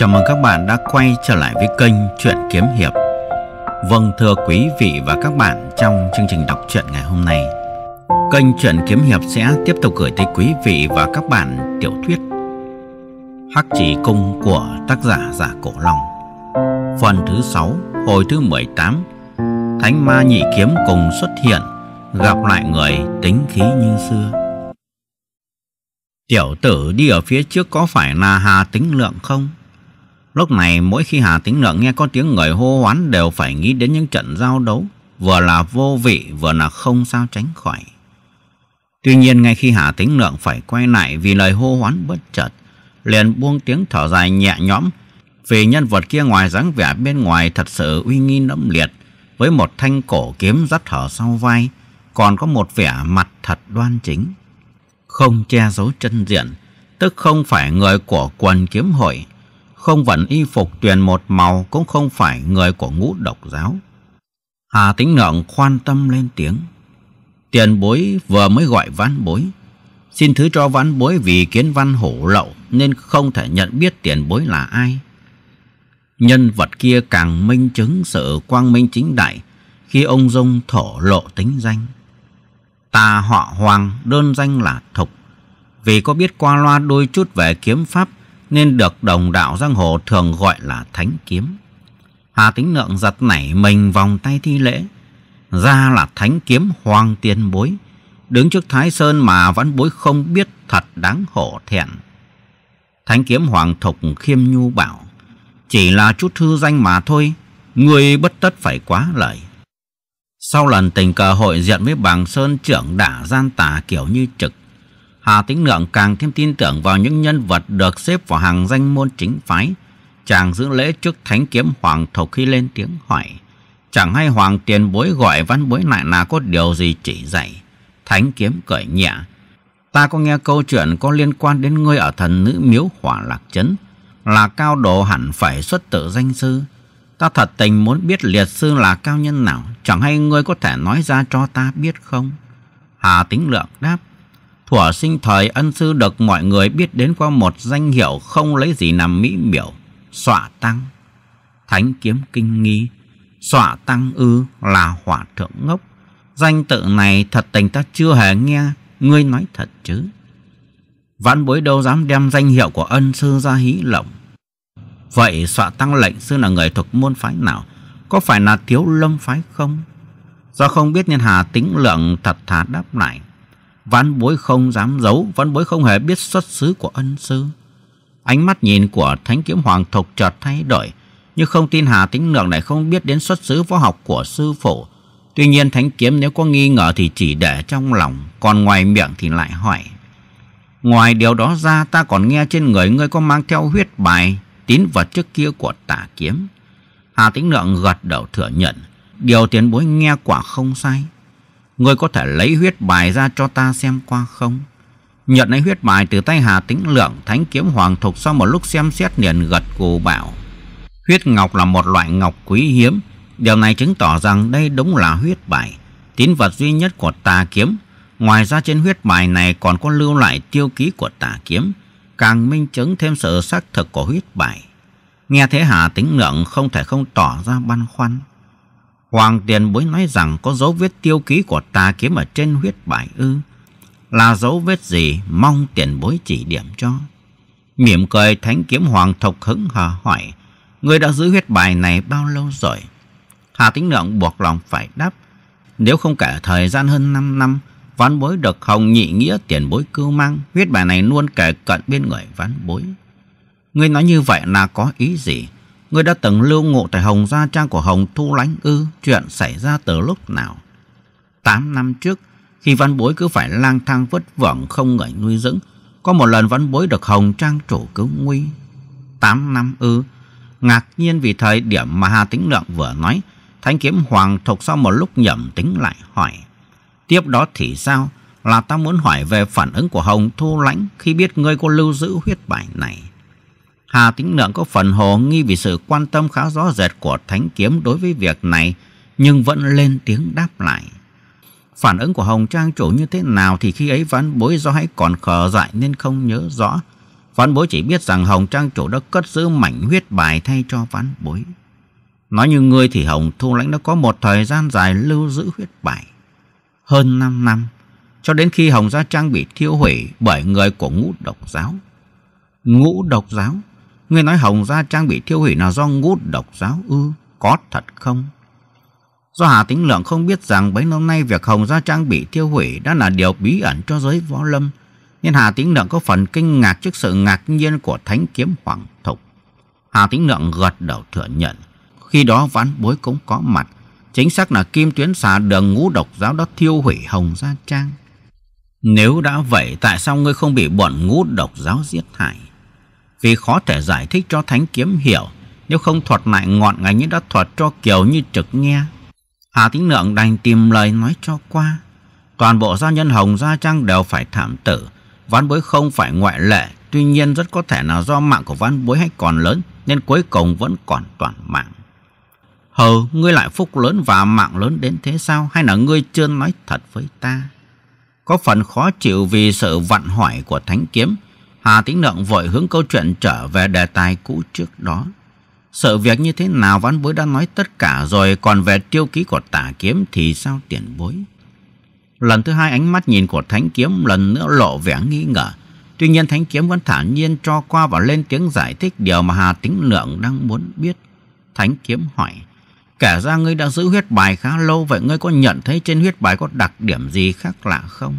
Chào mừng các bạn đã quay trở lại với kênh Chuyện Kiếm Hiệp Vâng thưa quý vị và các bạn trong chương trình đọc truyện ngày hôm nay Kênh Chuyện Kiếm Hiệp sẽ tiếp tục gửi tới quý vị và các bạn tiểu thuyết Hắc Chỉ Cung của tác giả Giả Cổ Long Phần thứ 6 hồi thứ 18 Thánh Ma Nhị Kiếm cùng xuất hiện Gặp lại người tính khí như xưa Tiểu tử đi ở phía trước có phải là Hà Tính Lượng không? Lúc này mỗi khi Hà Tính Lượng nghe có tiếng người hô hoán đều phải nghĩ đến những trận giao đấu, vừa là vô vị vừa là không sao tránh khỏi. Tuy nhiên ngay khi Hà Tính Lượng phải quay lại vì lời hô hoán bất chợt, liền buông tiếng thở dài nhẹ nhõm, vì nhân vật kia ngoài dáng vẻ bên ngoài thật sự uy nghi lẫm liệt, với một thanh cổ kiếm dắt thở sau vai, còn có một vẻ mặt thật đoan chính không che giấu chân diện, tức không phải người của quần kiếm hội, không vẫn y phục tuyền một màu cũng không phải người của ngũ độc giáo. Hà Tĩnh Ngượng quan tâm lên tiếng. Tiền bối vừa mới gọi ván bối. Xin thứ cho ván bối vì kiến văn hổ lậu nên không thể nhận biết tiền bối là ai. Nhân vật kia càng minh chứng sự quang minh chính đại khi ông Dung thổ lộ tính danh. Ta họ Hoàng đơn danh là Thục. Vì có biết qua loa đôi chút về kiếm pháp nên được đồng đạo giang hồ thường gọi là Thánh Kiếm. Hà tính Lượng giật nảy mình vòng tay thi lễ. Ra là Thánh Kiếm Hoàng tiền Bối. Đứng trước Thái Sơn mà vẫn bối không biết thật đáng hổ thẹn. Thánh Kiếm Hoàng Thục khiêm nhu bảo. Chỉ là chút thư danh mà thôi, người bất tất phải quá lời. Sau lần tình cờ hội diện với bàng Sơn trưởng đã gian tà kiểu như trực, Hà Tĩnh Lượng càng thêm tin tưởng vào những nhân vật được xếp vào hàng danh môn chính phái. Chàng giữ lễ trước thánh kiếm Hoàng Thục khi lên tiếng hỏi. Chẳng hay Hoàng tiền bối gọi văn bối lại là có điều gì chỉ dạy. Thánh kiếm cởi nhẹ. Ta có nghe câu chuyện có liên quan đến ngươi ở thần nữ miếu hỏa lạc chấn. Là cao độ hẳn phải xuất tự danh sư. Ta thật tình muốn biết liệt sư là cao nhân nào, chẳng hay ngươi có thể nói ra cho ta biết không? Hà Tính Lượng đáp, Thủa sinh thời ân sư được mọi người biết đến qua một danh hiệu không lấy gì làm mỹ miểu, xọa tăng. Thánh kiếm kinh nghi, xọa tăng ư là hỏa thượng ngốc. Danh tự này thật tình ta chưa hề nghe, ngươi nói thật chứ. Vãn bối đâu dám đem danh hiệu của ân sư ra hí lộng. Vậy xọa tăng lệnh sư là người thuộc môn phái nào? Có phải là thiếu lâm phái không? Do không biết nên Hà tính lượng thật thà đáp lại. văn bối không dám giấu, văn bối không hề biết xuất xứ của ân sư. Ánh mắt nhìn của thánh kiếm hoàng thục chợt thay đổi, nhưng không tin Hà tính lượng này không biết đến xuất xứ võ học của sư phụ. Tuy nhiên thánh kiếm nếu có nghi ngờ thì chỉ để trong lòng, còn ngoài miệng thì lại hỏi. Ngoài điều đó ra ta còn nghe trên người ngươi có mang theo huyết bài tín vật trước kia của tả kiếm. Hà Tĩnh Lượng gật đầu thừa nhận, điều tiền bối nghe quả không sai. Ngươi có thể lấy huyết bài ra cho ta xem qua không? Nhận lấy huyết bài từ tay Hà Tĩnh Lượng, Thánh Kiếm Hoàng Thục sau một lúc xem xét liền gật cù bảo. Huyết ngọc là một loại ngọc quý hiếm, điều này chứng tỏ rằng đây đúng là huyết bài, tín vật duy nhất của tà kiếm. Ngoài ra trên huyết bài này còn có lưu lại tiêu ký của tà kiếm, càng minh chứng thêm sự xác thực của huyết bài. Nghe thế Hà tĩnh lượng không thể không tỏ ra băn khoăn. Hoàng tiền bối nói rằng có dấu vết tiêu ký của ta kiếm ở trên huyết bài ư. Là dấu vết gì mong tiền bối chỉ điểm cho. Mỉm cười thánh kiếm hoàng thục hứng hờ hỏi. Người đã giữ huyết bài này bao lâu rồi? Hà tĩnh lượng buộc lòng phải đáp. Nếu không cả thời gian hơn 5 năm Văn bối được Hồng nhị nghĩa tiền bối cưu mang, huyết bài này luôn kể cận bên người ván bối. Ngươi nói như vậy là có ý gì? Ngươi đã từng lưu ngụ tại Hồng Gia Trang của Hồng Thu Lánh Ư, chuyện xảy ra từ lúc nào? Tám năm trước, khi văn bối cứ phải lang thang vất vưởng không người nuôi dưỡng, có một lần văn bối được Hồng Trang chủ cứu nguy. Tám năm ư, ngạc nhiên vì thời điểm mà Hà Tĩnh Lượng vừa nói, Thánh Kiếm Hoàng Thục sau một lúc nhầm tính lại hỏi. Tiếp đó thì sao? Là ta muốn hỏi về phản ứng của Hồng Thu Lãnh khi biết ngươi có lưu giữ huyết bài này. Hà Tĩnh Lượng có phần hồ nghi vì sự quan tâm khá rõ rệt của Thánh Kiếm đối với việc này, nhưng vẫn lên tiếng đáp lại. Phản ứng của Hồng Trang chủ như thế nào thì khi ấy ván bối do hãy còn khờ dại nên không nhớ rõ. Ván bối chỉ biết rằng Hồng Trang chủ đã cất giữ mảnh huyết bài thay cho ván bối. Nói như ngươi thì Hồng Thu Lãnh đã có một thời gian dài lưu giữ huyết bài hơn 5 năm cho đến khi Hồng Gia Trang bị thiêu hủy bởi người của ngũ độc giáo. Ngũ độc giáo? người nói Hồng Gia Trang bị thiêu hủy là do ngũ độc giáo ư? có thật không? Do Hà Tĩnh Lượng không biết rằng bấy năm nay việc Hồng Gia Trang bị thiêu hủy đã là điều bí ẩn cho giới võ lâm, nên Hà Tĩnh Lượng có phần kinh ngạc trước sự ngạc nhiên của Thánh Kiếm Hoàng Thục. Hà Tĩnh Lượng gật đầu thừa nhận, khi đó ván bối cũng có mặt, Chính xác là kim tuyến xà đường ngũ độc giáo đó thiêu hủy Hồng Gia Trang. Nếu đã vậy tại sao ngươi không bị bọn ngũ độc giáo giết hại? Vì khó thể giải thích cho Thánh Kiếm hiểu nếu không thuật lại ngọn ngành như đã thuật cho Kiều như trực nghe. Hà tín Lượng đành tìm lời nói cho qua. Toàn bộ gia nhân Hồng Gia Trang đều phải thảm tử. Ván bối không phải ngoại lệ. Tuy nhiên rất có thể là do mạng của ván bối hay còn lớn nên cuối cùng vẫn còn toàn mạng. Hờ, ngươi lại phúc lớn và mạng lớn đến thế sao? Hay là ngươi chưa nói thật với ta? Có phần khó chịu vì sự vặn hỏi của Thánh Kiếm. Hà Tĩnh Lượng vội hướng câu chuyện trở về đề tài cũ trước đó. Sự việc như thế nào văn bối đã nói tất cả rồi Còn về tiêu ký của tả kiếm thì sao tiền bối Lần thứ hai ánh mắt nhìn của thánh kiếm lần nữa lộ vẻ nghi ngờ Tuy nhiên thánh kiếm vẫn thản nhiên cho qua và lên tiếng giải thích điều mà Hà Tĩnh Lượng đang muốn biết Thánh kiếm hỏi Kể ra ngươi đã giữ huyết bài khá lâu Vậy ngươi có nhận thấy trên huyết bài có đặc điểm gì khác lạ không?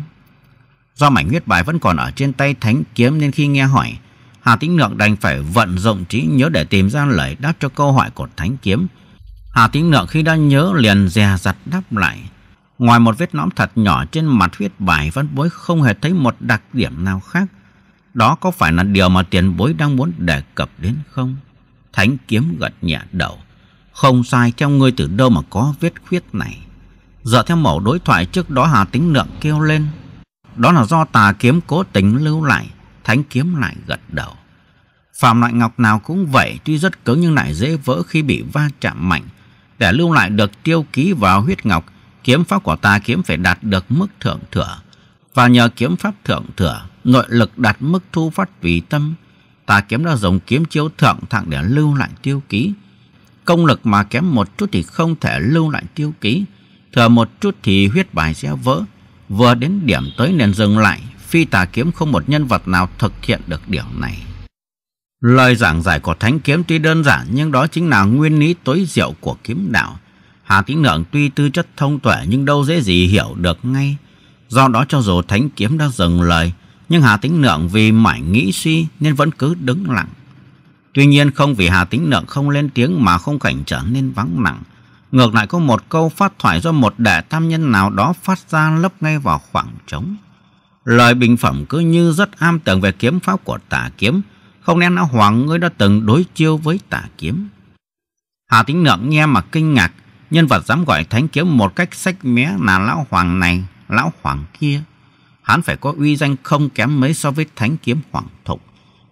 Do mảnh huyết bài vẫn còn ở trên tay thánh kiếm Nên khi nghe hỏi Hà Tĩnh Lượng đành phải vận dụng trí nhớ để tìm ra lời đáp cho câu hỏi của thánh kiếm. Hà Tĩnh Lượng khi đã nhớ liền dè dặt đáp lại. Ngoài một vết lõm thật nhỏ trên mặt huyết bài vẫn bối không hề thấy một đặc điểm nào khác. Đó có phải là điều mà tiền bối đang muốn đề cập đến không? Thánh kiếm gật nhẹ đầu. Không sai trong ngươi từ đâu mà có vết khuyết này. Dựa theo mẫu đối thoại trước đó Hà Tính Lượng kêu lên. Đó là do tà kiếm cố tình lưu lại, thánh kiếm lại gật đầu. Phạm loại ngọc nào cũng vậy, tuy rất cứng nhưng lại dễ vỡ khi bị va chạm mạnh. Để lưu lại được tiêu ký vào huyết ngọc, kiếm pháp của ta kiếm phải đạt được mức thượng thừa. Và nhờ kiếm pháp thượng thừa, nội lực đạt mức thu phát tùy tâm. tà kiếm đã dùng kiếm chiếu thượng thẳng để lưu lại tiêu ký, Công lực mà kém một chút thì không thể lưu lại tiêu ký. Thừa một chút thì huyết bài sẽ vỡ. Vừa đến điểm tới nên dừng lại. Phi tà kiếm không một nhân vật nào thực hiện được điều này. Lời giảng giải của thánh kiếm tuy đơn giản nhưng đó chính là nguyên lý tối diệu của kiếm đạo. Hà Tĩnh Lượng tuy tư chất thông tuệ nhưng đâu dễ gì hiểu được ngay. Do đó cho dù thánh kiếm đã dừng lời, nhưng Hà Tĩnh Lượng vì mãi nghĩ suy nên vẫn cứ đứng lặng. Tuy nhiên không vì Hà Tĩnh Lượng không lên tiếng mà không cảnh trở nên vắng lặng. Ngược lại có một câu phát thoại do một đệ tam nhân nào đó phát ra lấp ngay vào khoảng trống. Lời bình phẩm cứ như rất am tường về kiếm pháp của tả kiếm. Không nên lão hoàng ngươi đã từng đối chiêu với tả kiếm. Hà Tĩnh Lượng nghe mà kinh ngạc. Nhân vật dám gọi thánh kiếm một cách sách mé là lão hoàng này, lão hoàng kia. Hắn phải có uy danh không kém mấy so với thánh kiếm hoàng thục.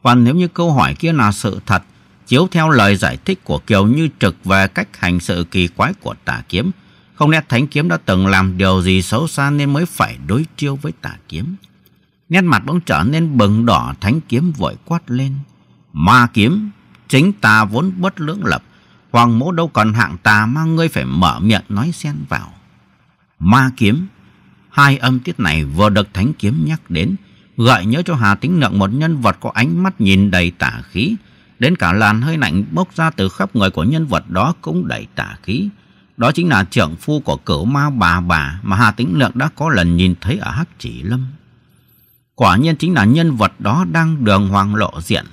Còn nếu như câu hỏi kia là sự thật, chiếu theo lời giải thích của Kiều Như Trực về cách hành sự kỳ quái của tà kiếm, không lẽ thánh kiếm đã từng làm điều gì xấu xa nên mới phải đối chiếu với tà kiếm. Nét mặt bỗng trở nên bừng đỏ thánh kiếm vội quát lên. Ma kiếm, chính ta vốn bất lưỡng lập, hoàng mẫu đâu còn hạng ta mà ngươi phải mở miệng nói xen vào. Ma kiếm, hai âm tiết này vừa được thánh kiếm nhắc đến, gợi nhớ cho Hà Tĩnh Lượng một nhân vật có ánh mắt nhìn đầy tả khí. Đến cả làn hơi lạnh bốc ra từ khắp người của nhân vật đó cũng đầy tả khí. Đó chính là trưởng phu của cửu ma bà bà mà Hà Tĩnh Lượng đã có lần nhìn thấy ở Hắc Chỉ Lâm. Quả nhiên chính là nhân vật đó đang đường hoàng lộ diện,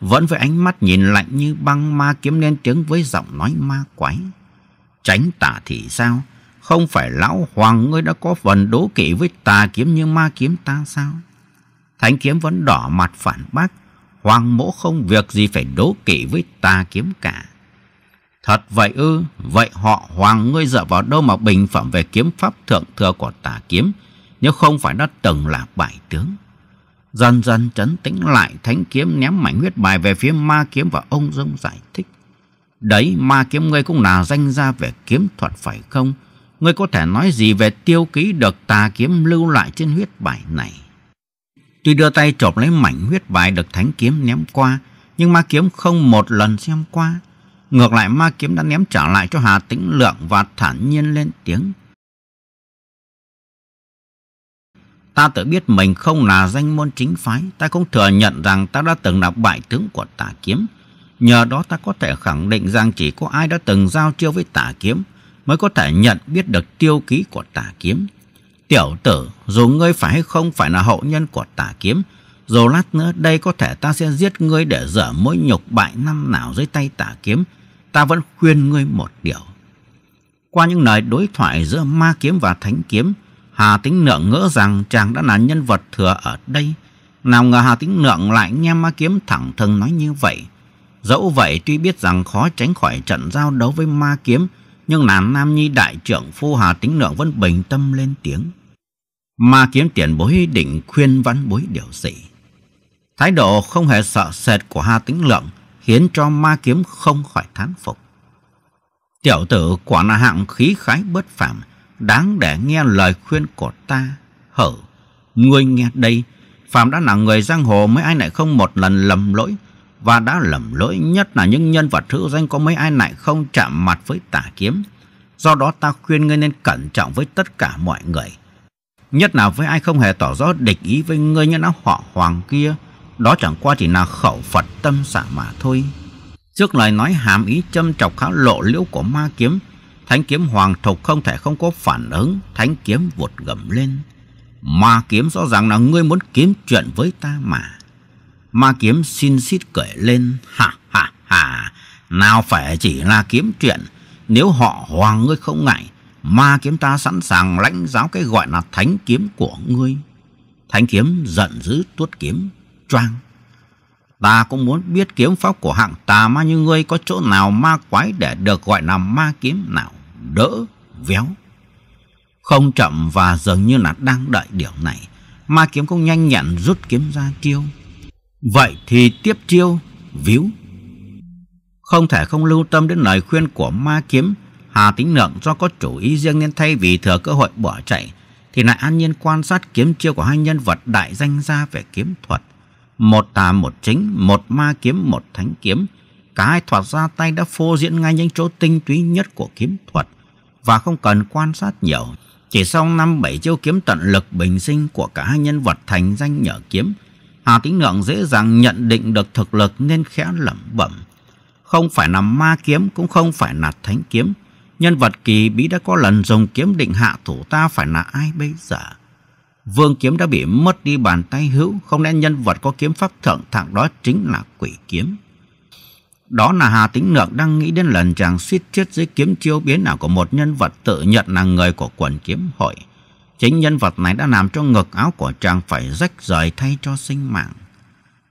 vẫn với ánh mắt nhìn lạnh như băng ma kiếm lên tiếng với giọng nói ma quái. Tránh tả thì sao? Không phải lão hoàng ngươi đã có phần đố kỵ với tà kiếm như ma kiếm ta sao? Thánh kiếm vẫn đỏ mặt phản bác. Hoàng mỗ không việc gì phải đố kỵ với ta kiếm cả. Thật vậy ư, vậy họ hoàng ngươi dựa vào đâu mà bình phẩm về kiếm pháp thượng thừa của tà kiếm, nếu không phải nó từng là bại tướng. Dần dần trấn tĩnh lại thánh kiếm ném mảnh huyết bài về phía ma kiếm và ông dông giải thích. Đấy ma kiếm ngươi cũng là danh gia về kiếm thuật phải không? Ngươi có thể nói gì về tiêu ký được tà kiếm lưu lại trên huyết bài này? Tuy đưa tay trộm lấy mảnh huyết bài được thánh kiếm ném qua, nhưng ma kiếm không một lần xem qua. Ngược lại ma kiếm đã ném trả lại cho Hà Tĩnh Lượng và thản nhiên lên tiếng. Ta tự biết mình không là danh môn chính phái, ta cũng thừa nhận rằng ta đã từng là bại tướng của tả kiếm. Nhờ đó ta có thể khẳng định rằng chỉ có ai đã từng giao chiêu với tả kiếm mới có thể nhận biết được tiêu ký của tả kiếm. Tiểu tử, dù ngươi phải không phải là hậu nhân của tà kiếm, dù lát nữa đây có thể ta sẽ giết ngươi để rửa mỗi nhục bại năm nào dưới tay tà kiếm, ta vẫn khuyên ngươi một điều. Qua những lời đối thoại giữa ma kiếm và thánh kiếm, Hà Tĩnh Nượng ngỡ rằng chàng đã là nhân vật thừa ở đây. Nào ngờ Hà Tĩnh Nượng lại nghe ma kiếm thẳng thừng nói như vậy. Dẫu vậy tuy biết rằng khó tránh khỏi trận giao đấu với ma kiếm, nhưng nàng Nam Nhi đại trưởng phu Hà Tĩnh Lượng vẫn bình tâm lên tiếng. Mà kiếm tiền bối định khuyên văn bối điều gì. Thái độ không hề sợ sệt của Hà Tĩnh Lượng khiến cho ma kiếm không khỏi thán phục. Tiểu tử quả là hạng khí khái bất phàm, đáng để nghe lời khuyên của ta. Hở, ngươi nghe đây, phàm đã là người giang hồ mấy ai lại không một lần lầm lỗi, và đã lầm lỗi nhất là những nhân vật hữu danh có mấy ai lại không chạm mặt với tà kiếm. Do đó ta khuyên ngươi nên cẩn trọng với tất cả mọi người. Nhất là với ai không hề tỏ rõ địch ý với ngươi như lão họ hoàng kia. Đó chẳng qua chỉ là khẩu Phật tâm xả mà thôi. Trước lời nói hàm ý châm chọc khá lộ liễu của ma kiếm, thánh kiếm hoàng thục không thể không có phản ứng, thánh kiếm vụt gầm lên. Ma kiếm rõ ràng là ngươi muốn kiếm chuyện với ta mà. Ma kiếm xin xít cười lên Hà hà hà Nào phải chỉ là kiếm chuyện Nếu họ hoàng ngươi không ngại Ma kiếm ta sẵn sàng lãnh giáo cái gọi là thánh kiếm của ngươi Thánh kiếm giận dữ tuốt kiếm Choang Ta cũng muốn biết kiếm pháp của hạng tà ma như ngươi có chỗ nào ma quái để được gọi là ma kiếm nào đỡ, véo. Không chậm và dường như là đang đợi điều này, ma kiếm cũng nhanh nhẹn rút kiếm ra chiêu. Vậy thì tiếp chiêu, víu. Không thể không lưu tâm đến lời khuyên của ma kiếm, Hà Tính Lượng do có chủ ý riêng nên thay vì thừa cơ hội bỏ chạy, thì lại an nhiên quan sát kiếm chiêu của hai nhân vật đại danh gia về kiếm thuật. Một tà một chính, một ma kiếm, một thánh kiếm. Cả hai thoạt ra tay đã phô diễn ngay những chỗ tinh túy nhất của kiếm thuật. Và không cần quan sát nhiều, chỉ sau năm bảy chiêu kiếm tận lực bình sinh của cả hai nhân vật thành danh nhờ kiếm – Hà Tĩnh Lượng dễ dàng nhận định được thực lực nên khẽ lẩm bẩm. Không phải là ma kiếm cũng không phải là thánh kiếm. Nhân vật kỳ bí đã có lần dùng kiếm định hạ thủ ta phải là ai bây giờ? Vương kiếm đã bị mất đi bàn tay hữu, không lẽ nhân vật có kiếm pháp thượng thẳng đó chính là quỷ kiếm. Đó là Hà Tĩnh Lượng đang nghĩ đến lần chàng suýt chết dưới kiếm chiêu biến nào của một nhân vật tự nhận là người của quần kiếm hội. Chính nhân vật này đã làm cho ngực áo của chàng phải rách rời thay cho sinh mạng.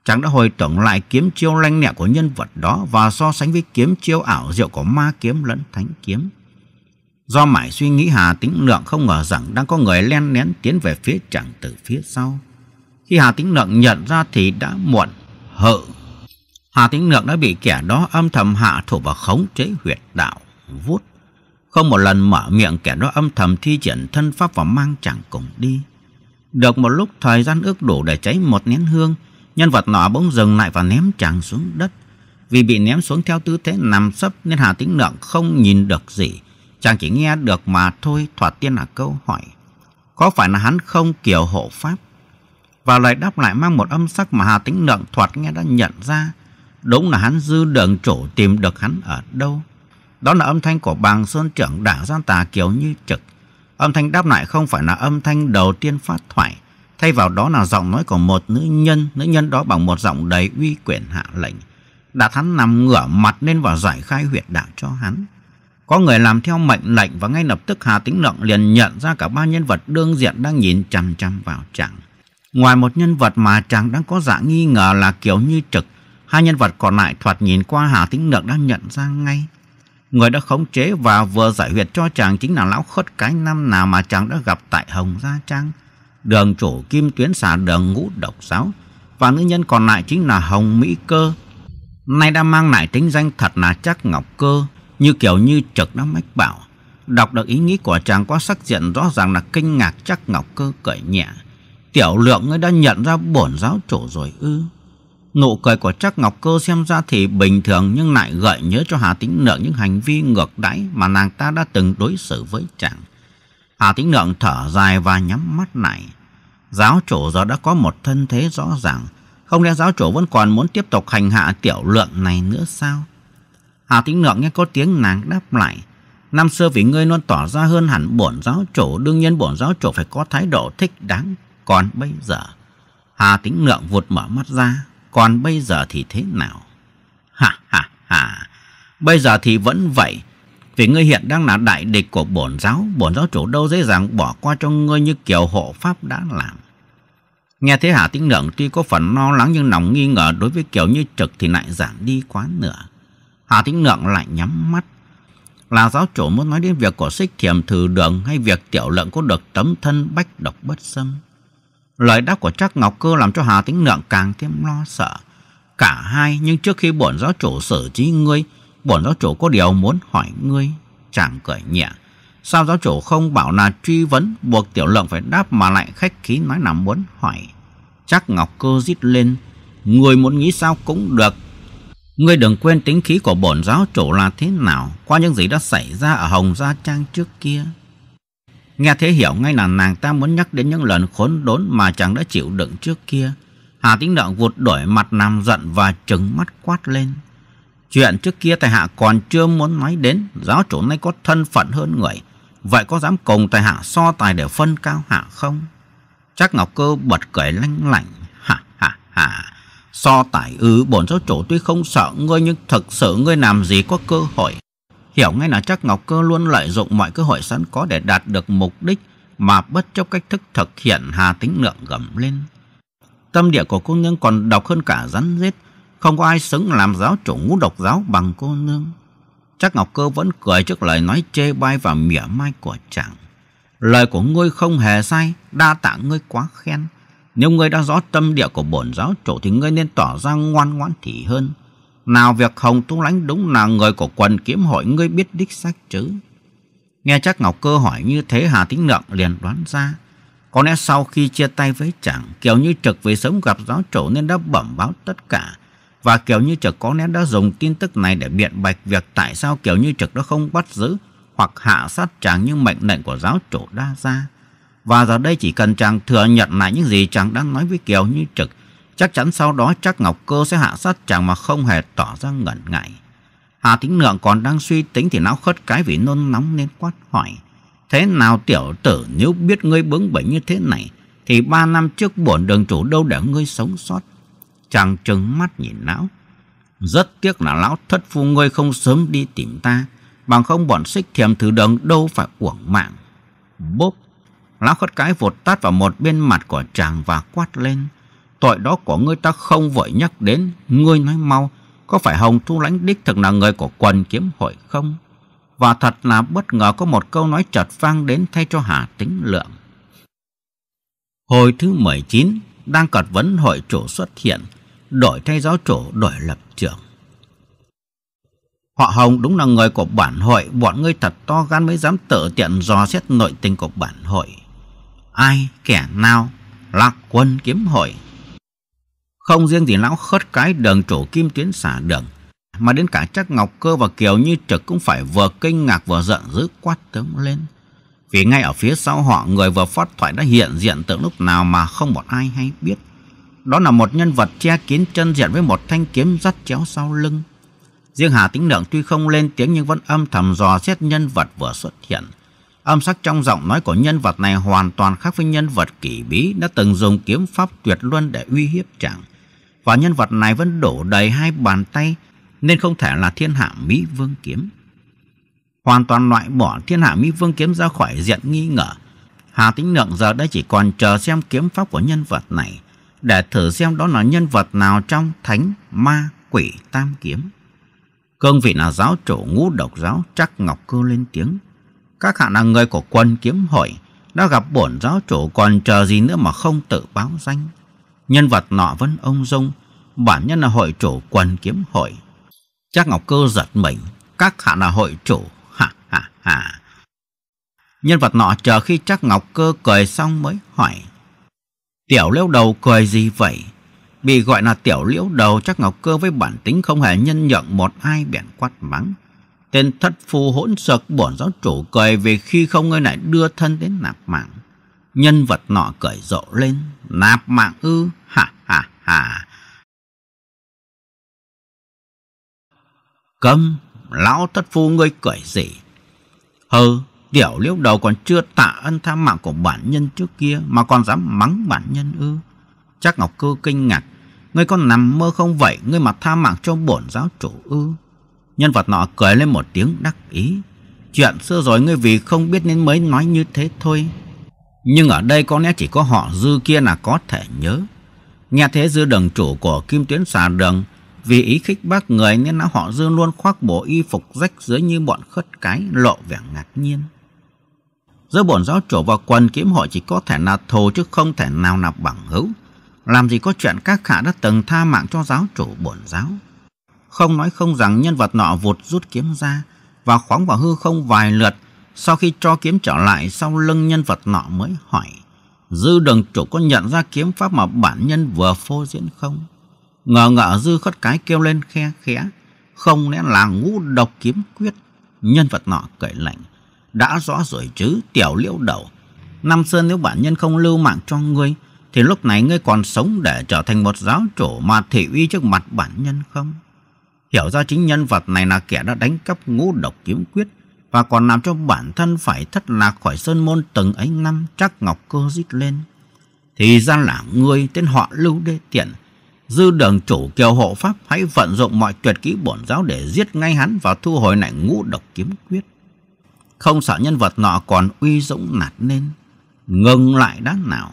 Chàng đã hồi tưởng lại kiếm chiêu lanh lẹ của nhân vật đó và so sánh với kiếm chiêu ảo diệu của ma kiếm lẫn thánh kiếm. Do mãi suy nghĩ Hà Tĩnh Lượng không ngờ rằng đang có người len lén tiến về phía chàng từ phía sau. Khi Hà Tĩnh Lượng nhận ra thì đã muộn, hợ. Hà Tĩnh Lượng đã bị kẻ đó âm thầm hạ thủ và khống chế huyệt đạo, vút không một lần mở miệng kẻ đó âm thầm thi triển thân pháp và mang chàng cùng đi. Được một lúc thời gian ước đủ để cháy một nén hương, nhân vật nọ bỗng dừng lại và ném chàng xuống đất. Vì bị ném xuống theo tư thế nằm sấp nên Hà Tĩnh Lượng không nhìn được gì. Chàng chỉ nghe được mà thôi thoạt tiên là câu hỏi. Có phải là hắn không kiểu hộ pháp? Và lời đáp lại mang một âm sắc mà Hà Tĩnh Lượng thoạt nghe đã nhận ra. Đúng là hắn dư đường chỗ tìm được hắn ở đâu. Đó là âm thanh của bàng sơn trưởng đảng gian tà kiểu như trực. Âm thanh đáp lại không phải là âm thanh đầu tiên phát thoại. Thay vào đó là giọng nói của một nữ nhân, nữ nhân đó bằng một giọng đầy uy quyền hạ lệnh. Đạt hắn nằm ngửa mặt lên vào giải khai huyệt đạo cho hắn. Có người làm theo mệnh lệnh và ngay lập tức Hà Tĩnh Lượng liền nhận ra cả ba nhân vật đương diện đang nhìn chằm chằm vào chàng. Ngoài một nhân vật mà chàng đang có dạng nghi ngờ là kiểu Như Trực, hai nhân vật còn lại thoạt nhìn qua Hà Tĩnh Lượng đã nhận ra ngay. Người đã khống chế và vừa giải huyệt cho chàng chính là lão khất cái năm nào mà chàng đã gặp tại Hồng Gia Trang. Đường chủ kim tuyến xà đường ngũ độc giáo. Và nữ nhân còn lại chính là Hồng Mỹ Cơ. Nay đã mang lại tính danh thật là chắc Ngọc Cơ, như kiểu như trực đã mách bảo. Đọc được ý nghĩ của chàng qua sắc diện rõ ràng là kinh ngạc chắc Ngọc Cơ cởi nhẹ. Tiểu lượng ngươi đã nhận ra bổn giáo chủ rồi ư. Nụ cười của Trác Ngọc Cơ xem ra thì bình thường nhưng lại gợi nhớ cho Hà Tĩnh Nượng những hành vi ngược đãi mà nàng ta đã từng đối xử với chàng. Hà Tĩnh lượng thở dài và nhắm mắt lại. Giáo chủ giờ đã có một thân thế rõ ràng. Không lẽ giáo chủ vẫn còn muốn tiếp tục hành hạ tiểu lượng này nữa sao? Hà Tĩnh lượng nghe có tiếng nàng đáp lại. Năm xưa vì ngươi luôn tỏ ra hơn hẳn bổn giáo chủ, đương nhiên bổn giáo chủ phải có thái độ thích đáng. Còn bây giờ, Hà Tĩnh lượng vụt mở mắt ra, còn bây giờ thì thế nào? Ha ha ha, bây giờ thì vẫn vậy. Vì ngươi hiện đang là đại địch của bổn giáo, bổn giáo chủ đâu dễ dàng bỏ qua cho ngươi như kiểu hộ pháp đã làm. Nghe thế Hà Tĩnh Lượng tuy có phần lo lắng nhưng lòng nghi ngờ đối với kiểu như trực thì lại giảm đi quá nửa. Hà Tĩnh Lượng lại nhắm mắt. Là giáo chủ muốn nói đến việc của xích thiềm thừa đường hay việc tiểu lượng có được tấm thân bách độc bất xâm. Lời đáp của Trác Ngọc Cơ làm cho Hà Tĩnh Lượng càng thêm lo sợ. Cả hai nhưng trước khi bổn giáo chủ xử trí ngươi, bổn giáo chủ có điều muốn hỏi ngươi. Chàng cười nhẹ. Sao giáo chủ không bảo là truy vấn buộc tiểu lượng phải đáp mà lại khách khí nói nằm muốn hỏi. Chắc Ngọc Cơ rít lên. Người muốn nghĩ sao cũng được. Ngươi đừng quên tính khí của bổn giáo chủ là thế nào qua những gì đã xảy ra ở Hồng Gia Trang trước kia. Nghe thế hiểu ngay là nàng ta muốn nhắc đến những lần khốn đốn mà chàng đã chịu đựng trước kia. Hà Tĩnh đạo vụt đổi mặt nằm giận và trừng mắt quát lên. Chuyện trước kia tài hạ còn chưa muốn nói đến, giáo chủ nay có thân phận hơn người. Vậy có dám cùng tài hạ so tài để phân cao hạ không? Chắc Ngọc Cơ bật cười lanh lảnh. Hà hà hà. So tài ư, bổn giáo chủ tuy không sợ ngươi nhưng thật sự ngươi làm gì có cơ hội hiểu ngay là chắc Ngọc Cơ luôn lợi dụng mọi cơ hội sẵn có để đạt được mục đích mà bất chấp cách thức thực hiện hà tính lượng gầm lên. Tâm địa của cô nương còn độc hơn cả rắn rết, không có ai xứng làm giáo chủ ngũ độc giáo bằng cô nương. Chắc Ngọc Cơ vẫn cười trước lời nói chê bai và mỉa mai của chàng. Lời của ngươi không hề sai, đa tạ ngươi quá khen. Nếu ngươi đã rõ tâm địa của bổn giáo chủ thì ngươi nên tỏ ra ngoan ngoãn thì hơn. Nào việc Hồng Tú Lánh đúng là người của quần kiếm hội ngươi biết đích sách chứ. Nghe chắc Ngọc Cơ hỏi như thế Hà Tĩnh Lượng liền đoán ra. Có lẽ sau khi chia tay với chàng, Kiều Như Trực về sớm gặp giáo chủ nên đã bẩm báo tất cả. Và Kiều Như Trực có lẽ đã dùng tin tức này để biện bạch việc tại sao Kiều Như Trực đã không bắt giữ hoặc hạ sát chàng như mệnh lệnh của giáo chủ đa ra. Và giờ đây chỉ cần chàng thừa nhận lại những gì chàng đã nói với Kiều Như Trực Chắc chắn sau đó chắc Ngọc Cơ sẽ hạ sát chàng mà không hề tỏ ra ngẩn ngại. Hà Thính Lượng còn đang suy tính thì não khất cái vì nôn nóng nên quát hỏi. Thế nào tiểu tử nếu biết ngươi bướng bỉnh như thế này thì ba năm trước bổn đường chủ đâu để ngươi sống sót. Chàng trừng mắt nhìn não Rất tiếc là lão thất phu ngươi không sớm đi tìm ta. Bằng không bọn xích thiềm thử đường đâu phải uổng mạng. Bốp. Lão khất cái vột tát vào một bên mặt của chàng và quát lên tội đó của ngươi ta không vội nhắc đến, ngươi nói mau, có phải Hồng Thu Lãnh đích thực là người của quần kiếm hội không? Và thật là bất ngờ có một câu nói chợt vang đến thay cho Hà Tính Lượng. Hồi thứ mười chín đang cật vấn hội chủ xuất hiện, đổi thay giáo chủ đổi lập trưởng. Họ Hồng đúng là người của bản hội, bọn ngươi thật to gan mới dám tự tiện dò xét nội tình của bản hội. Ai, kẻ nào, lạc quân kiếm hội không riêng gì lão khất cái đường trổ kim tuyến xả đường, mà đến cả chắc Ngọc Cơ và Kiều Như Trực cũng phải vừa kinh ngạc vừa giận dữ quát tướng lên. Vì ngay ở phía sau họ người vừa phát thoại đã hiện diện từ lúc nào mà không một ai hay biết. Đó là một nhân vật che kín chân diện với một thanh kiếm dắt chéo sau lưng. Riêng Hà Tĩnh Lượng tuy không lên tiếng nhưng vẫn âm thầm dò xét nhân vật vừa xuất hiện. Âm sắc trong giọng nói của nhân vật này hoàn toàn khác với nhân vật kỷ bí đã từng dùng kiếm pháp tuyệt luân để uy hiếp chàng và nhân vật này vẫn đổ đầy hai bàn tay nên không thể là thiên hạ Mỹ Vương Kiếm. Hoàn toàn loại bỏ thiên hạ Mỹ Vương Kiếm ra khỏi diện nghi ngờ. Hà Tĩnh Lượng giờ đây chỉ còn chờ xem kiếm pháp của nhân vật này để thử xem đó là nhân vật nào trong Thánh Ma Quỷ Tam Kiếm. Cương vị là giáo chủ ngũ độc giáo chắc Ngọc cơ lên tiếng. Các hạ là người của quân kiếm hội đã gặp bổn giáo chủ còn chờ gì nữa mà không tự báo danh nhân vật nọ vẫn ông dung, bản nhân là hội chủ quần kiếm hội. Chắc Ngọc Cơ giật mình, các hạ là hội chủ, hạ hạ hạ Nhân vật nọ chờ khi chắc Ngọc Cơ cười xong mới hỏi. Tiểu liễu đầu cười gì vậy? Bị gọi là tiểu liễu đầu chắc Ngọc Cơ với bản tính không hề nhân nhượng một ai bèn quát mắng. Tên thất phu hỗn sực bổn giáo chủ cười vì khi không ngươi lại đưa thân đến nạp mạng. Nhân vật nọ cởi rộ lên, nạp mạng ư, ha ha ha. Câm, lão thất phu ngươi cởi gì? Hừ, tiểu liễu đầu còn chưa tạ ân tha mạng của bản nhân trước kia mà còn dám mắng bản nhân ư. Chắc Ngọc Cơ kinh ngạc, ngươi có nằm mơ không vậy, ngươi mà tha mạng cho bổn giáo chủ ư. Nhân vật nọ cười lên một tiếng đắc ý. Chuyện xưa rồi ngươi vì không biết nên mới nói như thế thôi. Nhưng ở đây có lẽ chỉ có họ dư kia là có thể nhớ. Nghe thế dư đường chủ của Kim Tuyến xà đường vì ý khích bác người nên lão họ dư luôn khoác bộ y phục rách dưới như bọn khất cái lộ vẻ ngạc nhiên. Giữa bổn giáo chủ và quần kiếm hội chỉ có thể là thù chứ không thể nào là bằng hữu. Làm gì có chuyện các khả đã từng tha mạng cho giáo chủ bổn giáo. Không nói không rằng nhân vật nọ vụt rút kiếm ra và khoáng vào hư không vài lượt sau khi cho kiếm trở lại sau lưng nhân vật nọ mới hỏi Dư đường chủ có nhận ra kiếm pháp mà bản nhân vừa phô diễn không? Ngờ ngỡ Dư khất cái kêu lên khe khẽ Không lẽ là ngũ độc kiếm quyết Nhân vật nọ cười lạnh Đã rõ rồi chứ tiểu liễu đầu năm Sơn nếu bản nhân không lưu mạng cho ngươi Thì lúc này ngươi còn sống để trở thành một giáo chủ mà thị uy trước mặt bản nhân không? Hiểu ra chính nhân vật này là kẻ đã đánh cắp ngũ độc kiếm quyết và còn làm cho bản thân phải thất lạc khỏi sơn môn từng ấy năm chắc ngọc cơ rít lên thì ra là người tên họ lưu đê tiện dư đường chủ kiều hộ pháp hãy vận dụng mọi tuyệt kỹ bổn giáo để giết ngay hắn và thu hồi lại ngũ độc kiếm quyết không sợ nhân vật nọ còn uy dũng nạt lên ngừng lại đáng nào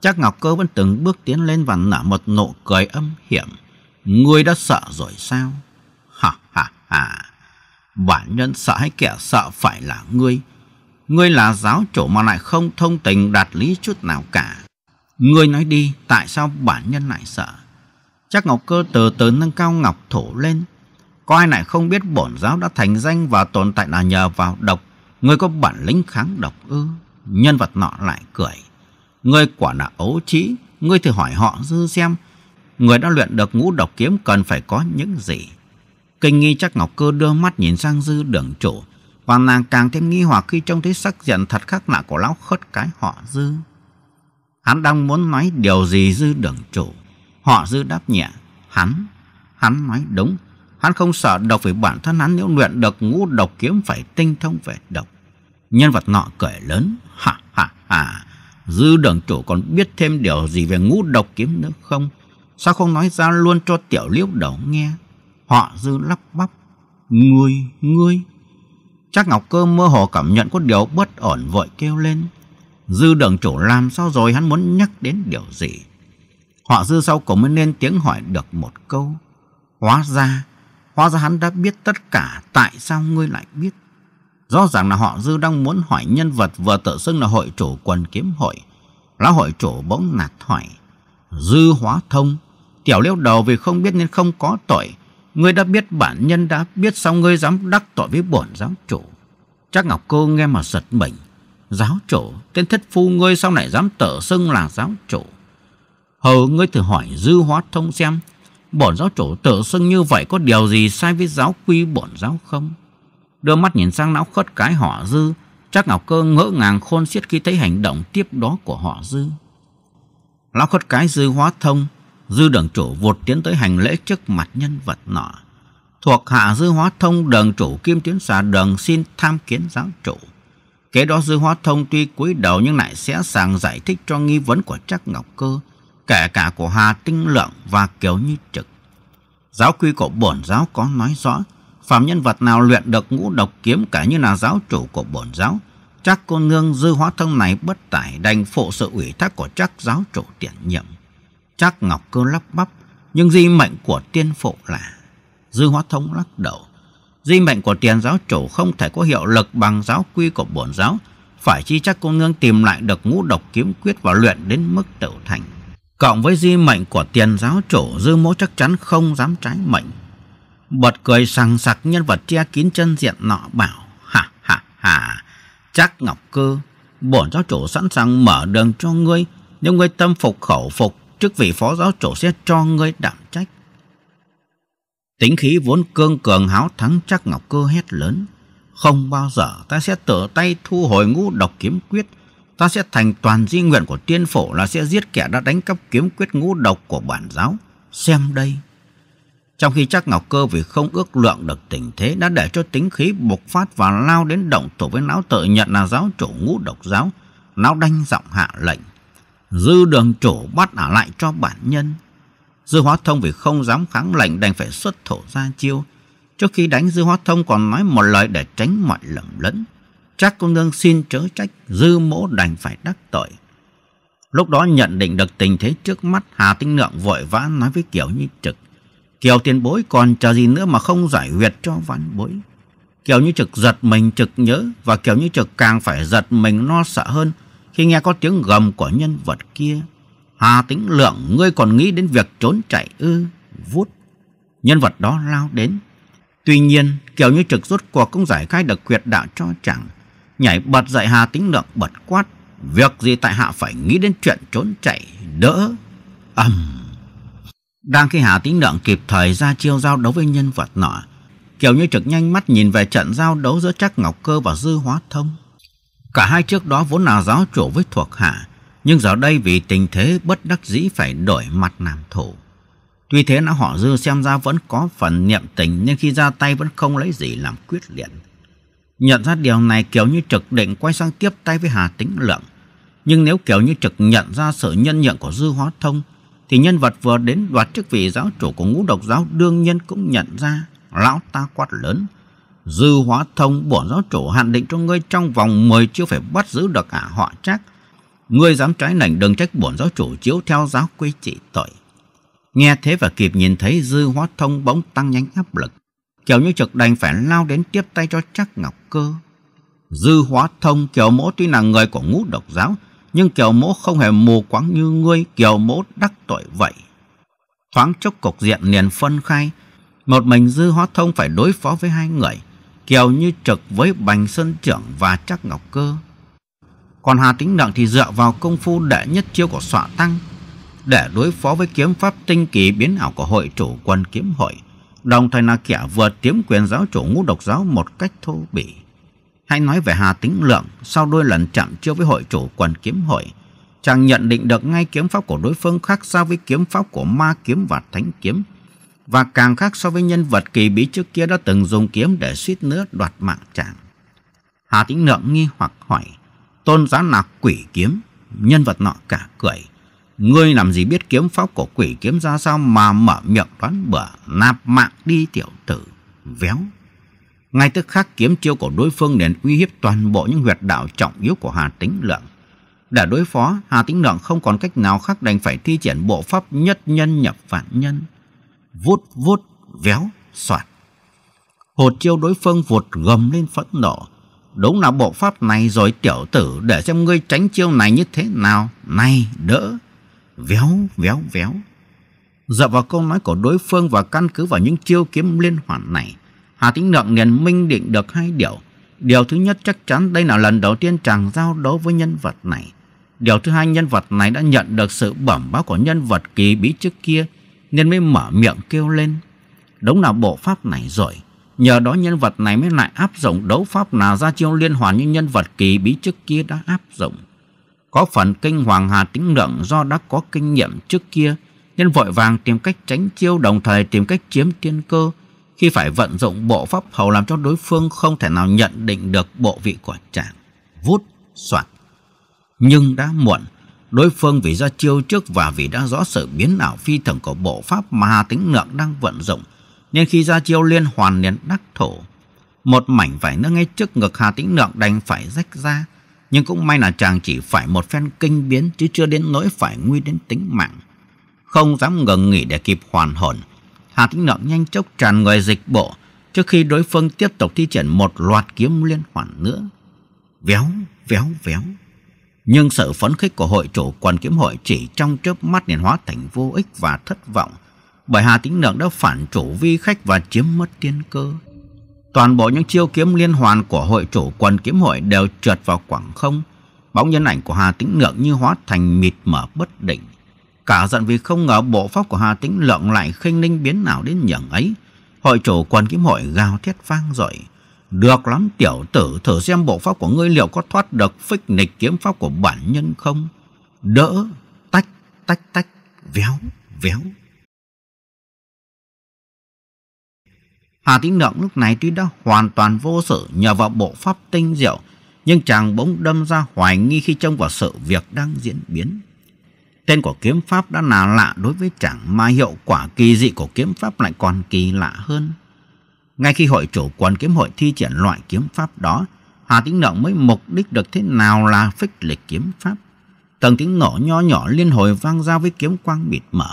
chắc ngọc cơ vẫn từng bước tiến lên và nở một nụ cười âm hiểm ngươi đã sợ rồi sao ha ha ha Bản nhân sợ hay kẻ sợ phải là ngươi. Ngươi là giáo chủ mà lại không thông tình đạt lý chút nào cả. Ngươi nói đi, tại sao bản nhân lại sợ? Chắc Ngọc Cơ từ từ nâng cao Ngọc Thủ lên. Có ai lại không biết bổn giáo đã thành danh và tồn tại là nhờ vào độc. Ngươi có bản lĩnh kháng độc ư? Nhân vật nọ lại cười. Ngươi quả là ấu trí, ngươi thử hỏi họ dư xem. Người đã luyện được ngũ độc kiếm cần phải có những gì? Kinh nghi chắc Ngọc Cơ đưa mắt nhìn sang dư đường chủ. Và nàng càng thêm nghi hoặc khi trông thấy sắc diện thật khác lạ của lão khất cái họ dư. Hắn đang muốn nói điều gì dư đường chủ. Họ dư đáp nhẹ. Hắn, hắn nói đúng. Hắn không sợ độc vì bản thân hắn nếu luyện được ngũ độc kiếm phải tinh thông về độc. Nhân vật nọ cười lớn. Ha ha ha. Dư đường chủ còn biết thêm điều gì về ngũ độc kiếm nữa không? Sao không nói ra luôn cho tiểu liễu đầu nghe? Họ dư lắp bắp. Ngươi, ngươi. Chắc Ngọc Cơ mơ hồ cảm nhận có điều bất ổn vội kêu lên. Dư đường chủ làm sao rồi hắn muốn nhắc đến điều gì. Họ dư sau cùng mới lên tiếng hỏi được một câu. Hóa ra, hóa ra hắn đã biết tất cả tại sao ngươi lại biết. Rõ ràng là họ dư đang muốn hỏi nhân vật vừa tự xưng là hội chủ quần kiếm hội. Lão hội chủ bỗng nạt hỏi. Dư hóa thông, tiểu liêu đầu vì không biết nên không có tội. Ngươi đã biết bản nhân đã biết sao ngươi dám đắc tội với bổn giáo chủ. Chắc Ngọc cơ nghe mà giật mình. Giáo chủ, tên thất phu ngươi sau này dám tở xưng là giáo chủ. Hầu ngươi thử hỏi dư hóa thông xem, bổn giáo chủ tở xưng như vậy có điều gì sai với giáo quy bổn giáo không? Đưa mắt nhìn sang não khất cái họ dư, chắc Ngọc Cơ ngỡ ngàng khôn xiết khi thấy hành động tiếp đó của họ dư. Lão khất cái dư hóa thông dư đường chủ vụt tiến tới hành lễ trước mặt nhân vật nọ. Thuộc hạ dư hóa thông đường chủ kim tiến xà đường xin tham kiến giáo chủ. Kế đó dư hóa thông tuy cúi đầu nhưng lại sẽ sàng giải thích cho nghi vấn của Trác Ngọc Cơ, kể cả của Hà Tinh Lượng và Kiều Như Trực. Giáo quy của bổn giáo có nói rõ, phạm nhân vật nào luyện được ngũ độc kiếm cả như là giáo chủ của bổn giáo, chắc cô nương dư hóa thông này bất tải đành phụ sự ủy thác của Trác giáo chủ tiền nhiệm chắc Ngọc cơ lắp bắp, nhưng di mệnh của tiên phụ là Dư Hóa Thông lắc đầu. Di mệnh của tiền giáo chủ không thể có hiệu lực bằng giáo quy của bổn giáo, phải chi chắc cô nương tìm lại được ngũ độc kiếm quyết và luyện đến mức tự thành. Cộng với di mệnh của tiền giáo chủ, dư mỗ chắc chắn không dám trái mệnh. Bật cười sằng sặc nhân vật che kín chân diện nọ bảo, ha ha ha, chắc ngọc cơ, bổn giáo chủ sẵn sàng mở đường cho ngươi, nếu ngươi tâm phục khẩu phục chức vị phó giáo chủ sẽ cho ngươi đảm trách. Tính khí vốn cương cường háo thắng chắc Ngọc Cơ hét lớn. Không bao giờ ta sẽ tự tay thu hồi ngũ độc kiếm quyết. Ta sẽ thành toàn di nguyện của tiên phổ là sẽ giết kẻ đã đánh cắp kiếm quyết ngũ độc của bản giáo. Xem đây. Trong khi chắc Ngọc Cơ vì không ước lượng được tình thế đã để cho tính khí bộc phát và lao đến động thủ với lão tự nhận là giáo chủ ngũ độc giáo. Lão đanh giọng hạ lệnh. Dư đường chủ bắt ở lại cho bản nhân. Dư hóa thông vì không dám kháng lệnh đành phải xuất thổ ra chiêu. Trước khi đánh dư hóa thông còn nói một lời để tránh mọi lầm lẫn. chắc công nương xin chớ trách, dư mỗ đành phải đắc tội. Lúc đó nhận định được tình thế trước mắt, Hà Tinh Lượng vội vã nói với Kiều Như Trực. Kiều tiền bối còn chờ gì nữa mà không giải huyệt cho ván bối. Kiều Như Trực giật mình trực nhớ và Kiều Như Trực càng phải giật mình lo sợ hơn khi nghe có tiếng gầm của nhân vật kia. Hà tĩnh lượng ngươi còn nghĩ đến việc trốn chạy ư, vút. Nhân vật đó lao đến. Tuy nhiên, kiểu như trực rút cuộc cũng giải khai được quyệt đạo cho chẳng. Nhảy bật dậy Hà tĩnh lượng bật quát. Việc gì tại hạ phải nghĩ đến chuyện trốn chạy, đỡ. ầm Đang khi Hà tĩnh lượng kịp thời ra chiêu giao đấu với nhân vật nọ, Kiều Như Trực nhanh mắt nhìn về trận giao đấu giữa Trác Ngọc Cơ và Dư Hóa Thông. Cả hai trước đó vốn là giáo chủ với thuộc hạ, nhưng giờ đây vì tình thế bất đắc dĩ phải đổi mặt làm thủ. Tuy thế lão họ dư xem ra vẫn có phần niệm tình nhưng khi ra tay vẫn không lấy gì làm quyết liệt. Nhận ra điều này kiểu như trực định quay sang tiếp tay với Hà Tĩnh Lượng. Nhưng nếu kiểu như trực nhận ra sự nhân nhượng của Dư Hóa Thông thì nhân vật vừa đến đoạt chức vị giáo chủ của ngũ độc giáo đương nhiên cũng nhận ra lão ta quát lớn Dư hóa thông bổn giáo chủ hạn định cho ngươi trong vòng mười chưa phải bắt giữ được cả họ trác. Ngươi dám trái lệnh đừng trách bổn giáo chủ chiếu theo giáo quy trị tội. Nghe thế và kịp nhìn thấy dư hóa thông bỗng tăng nhánh áp lực. Kiều Như Trực đành phải lao đến tiếp tay cho Trác Ngọc Cơ. Dư hóa thông Kiều Mỗ tuy là người của ngũ độc giáo, nhưng Kiều Mỗ không hề mù quáng như ngươi, Kiều Mỗ đắc tội vậy. Thoáng chốc cục diện liền phân khai, một mình Dư hóa thông phải đối phó với hai người. Kiều như trực với Bành Sơn Trưởng và Trác Ngọc Cơ. Còn Hà Tĩnh Đặng thì dựa vào công phu đệ nhất chiêu của Sọa Tăng để đối phó với kiếm pháp tinh kỳ biến ảo của hội chủ quân kiếm hội, đồng thời là kẻ vừa tiếm quyền giáo chủ ngũ độc giáo một cách thô bỉ. Hãy nói về Hà Tĩnh Lượng, sau đôi lần chạm chiêu với hội chủ quần kiếm hội, chàng nhận định được ngay kiếm pháp của đối phương khác xa với kiếm pháp của ma kiếm và thánh kiếm – và càng khác so với nhân vật kỳ bí trước kia đã từng dùng kiếm để suýt nữa đoạt mạng chàng. Hà Tĩnh Lượng nghi hoặc hỏi, tôn giáo là quỷ kiếm, nhân vật nọ cả cười. Ngươi làm gì biết kiếm pháp của quỷ kiếm ra sao mà mở miệng đoán bừa, nạp mạng đi tiểu tử, véo. Ngay tức khắc kiếm chiêu của đối phương liền uy hiếp toàn bộ những huyệt đạo trọng yếu của Hà Tĩnh Lượng. Để đối phó, Hà Tĩnh Lượng không còn cách nào khác đành phải thi triển bộ pháp nhất nhân nhập vạn nhân vuốt vuốt véo soạt Hồ chiêu đối phương vụt gầm lên phẫn nộ Đúng là bộ pháp này rồi tiểu tử Để xem ngươi tránh chiêu này như thế nào Này đỡ Véo véo véo Dựa vào câu nói của đối phương Và căn cứ vào những chiêu kiếm liên hoàn này Hà Tĩnh Lượng liền minh định được hai điều Điều thứ nhất chắc chắn Đây là lần đầu tiên chàng giao đấu với nhân vật này Điều thứ hai nhân vật này đã nhận được sự bẩm báo của nhân vật kỳ bí trước kia nên mới mở miệng kêu lên. Đúng là bộ pháp này rồi. Nhờ đó nhân vật này mới lại áp dụng đấu pháp nào ra chiêu liên hoàn như nhân vật kỳ bí trước kia đã áp dụng. Có phần kinh hoàng hà tính lượng do đã có kinh nghiệm trước kia nên vội vàng tìm cách tránh chiêu đồng thời tìm cách chiếm tiên cơ khi phải vận dụng bộ pháp hầu làm cho đối phương không thể nào nhận định được bộ vị của chàng. Vút, soạn. Nhưng đã muộn, Đối phương vì ra chiêu trước và vì đã rõ sự biến ảo phi thường của bộ pháp mà hà tĩnh lượng đang vận dụng, nên khi ra chiêu liên hoàn liền đắc thổ. Một mảnh vải nước ngay trước ngực Hà Tĩnh Lượng đành phải rách ra, nhưng cũng may là chàng chỉ phải một phen kinh biến chứ chưa đến nỗi phải nguy đến tính mạng. Không dám ngừng nghỉ để kịp hoàn hồn, Hà Tĩnh Lượng nhanh chốc tràn người dịch bộ trước khi đối phương tiếp tục thi triển một loạt kiếm liên hoàn nữa. Véo, véo, véo. Nhưng sự phấn khích của hội chủ quan kiếm hội chỉ trong chớp mắt liền hóa thành vô ích và thất vọng, bởi Hà Tĩnh Lượng đã phản chủ vi khách và chiếm mất tiên cơ. Toàn bộ những chiêu kiếm liên hoàn của hội chủ quan kiếm hội đều trượt vào khoảng không, bóng nhân ảnh của Hà Tĩnh Lượng như hóa thành mịt mờ bất định. Cả giận vì không ngờ bộ pháp của Hà Tĩnh Lượng lại khinh linh biến nào đến nhường ấy, hội chủ quan kiếm hội gào thét vang dội được lắm tiểu tử thử xem bộ pháp của ngươi liệu có thoát được phích nịch kiếm pháp của bản nhân không. Đỡ, tách, tách, tách, véo, véo. Hà Tĩnh Lượng lúc này tuy đã hoàn toàn vô sự nhờ vào bộ pháp tinh diệu, nhưng chàng bỗng đâm ra hoài nghi khi trông vào sự việc đang diễn biến. Tên của kiếm pháp đã là lạ đối với chàng mà hiệu quả kỳ dị của kiếm pháp lại còn kỳ lạ hơn. Ngay khi hội chủ quần kiếm hội thi triển loại kiếm pháp đó, Hà Tĩnh Động mới mục đích được thế nào là phích lịch kiếm pháp. Từng tiếng nổ nho nhỏ liên hồi vang ra với kiếm quang bịt mở.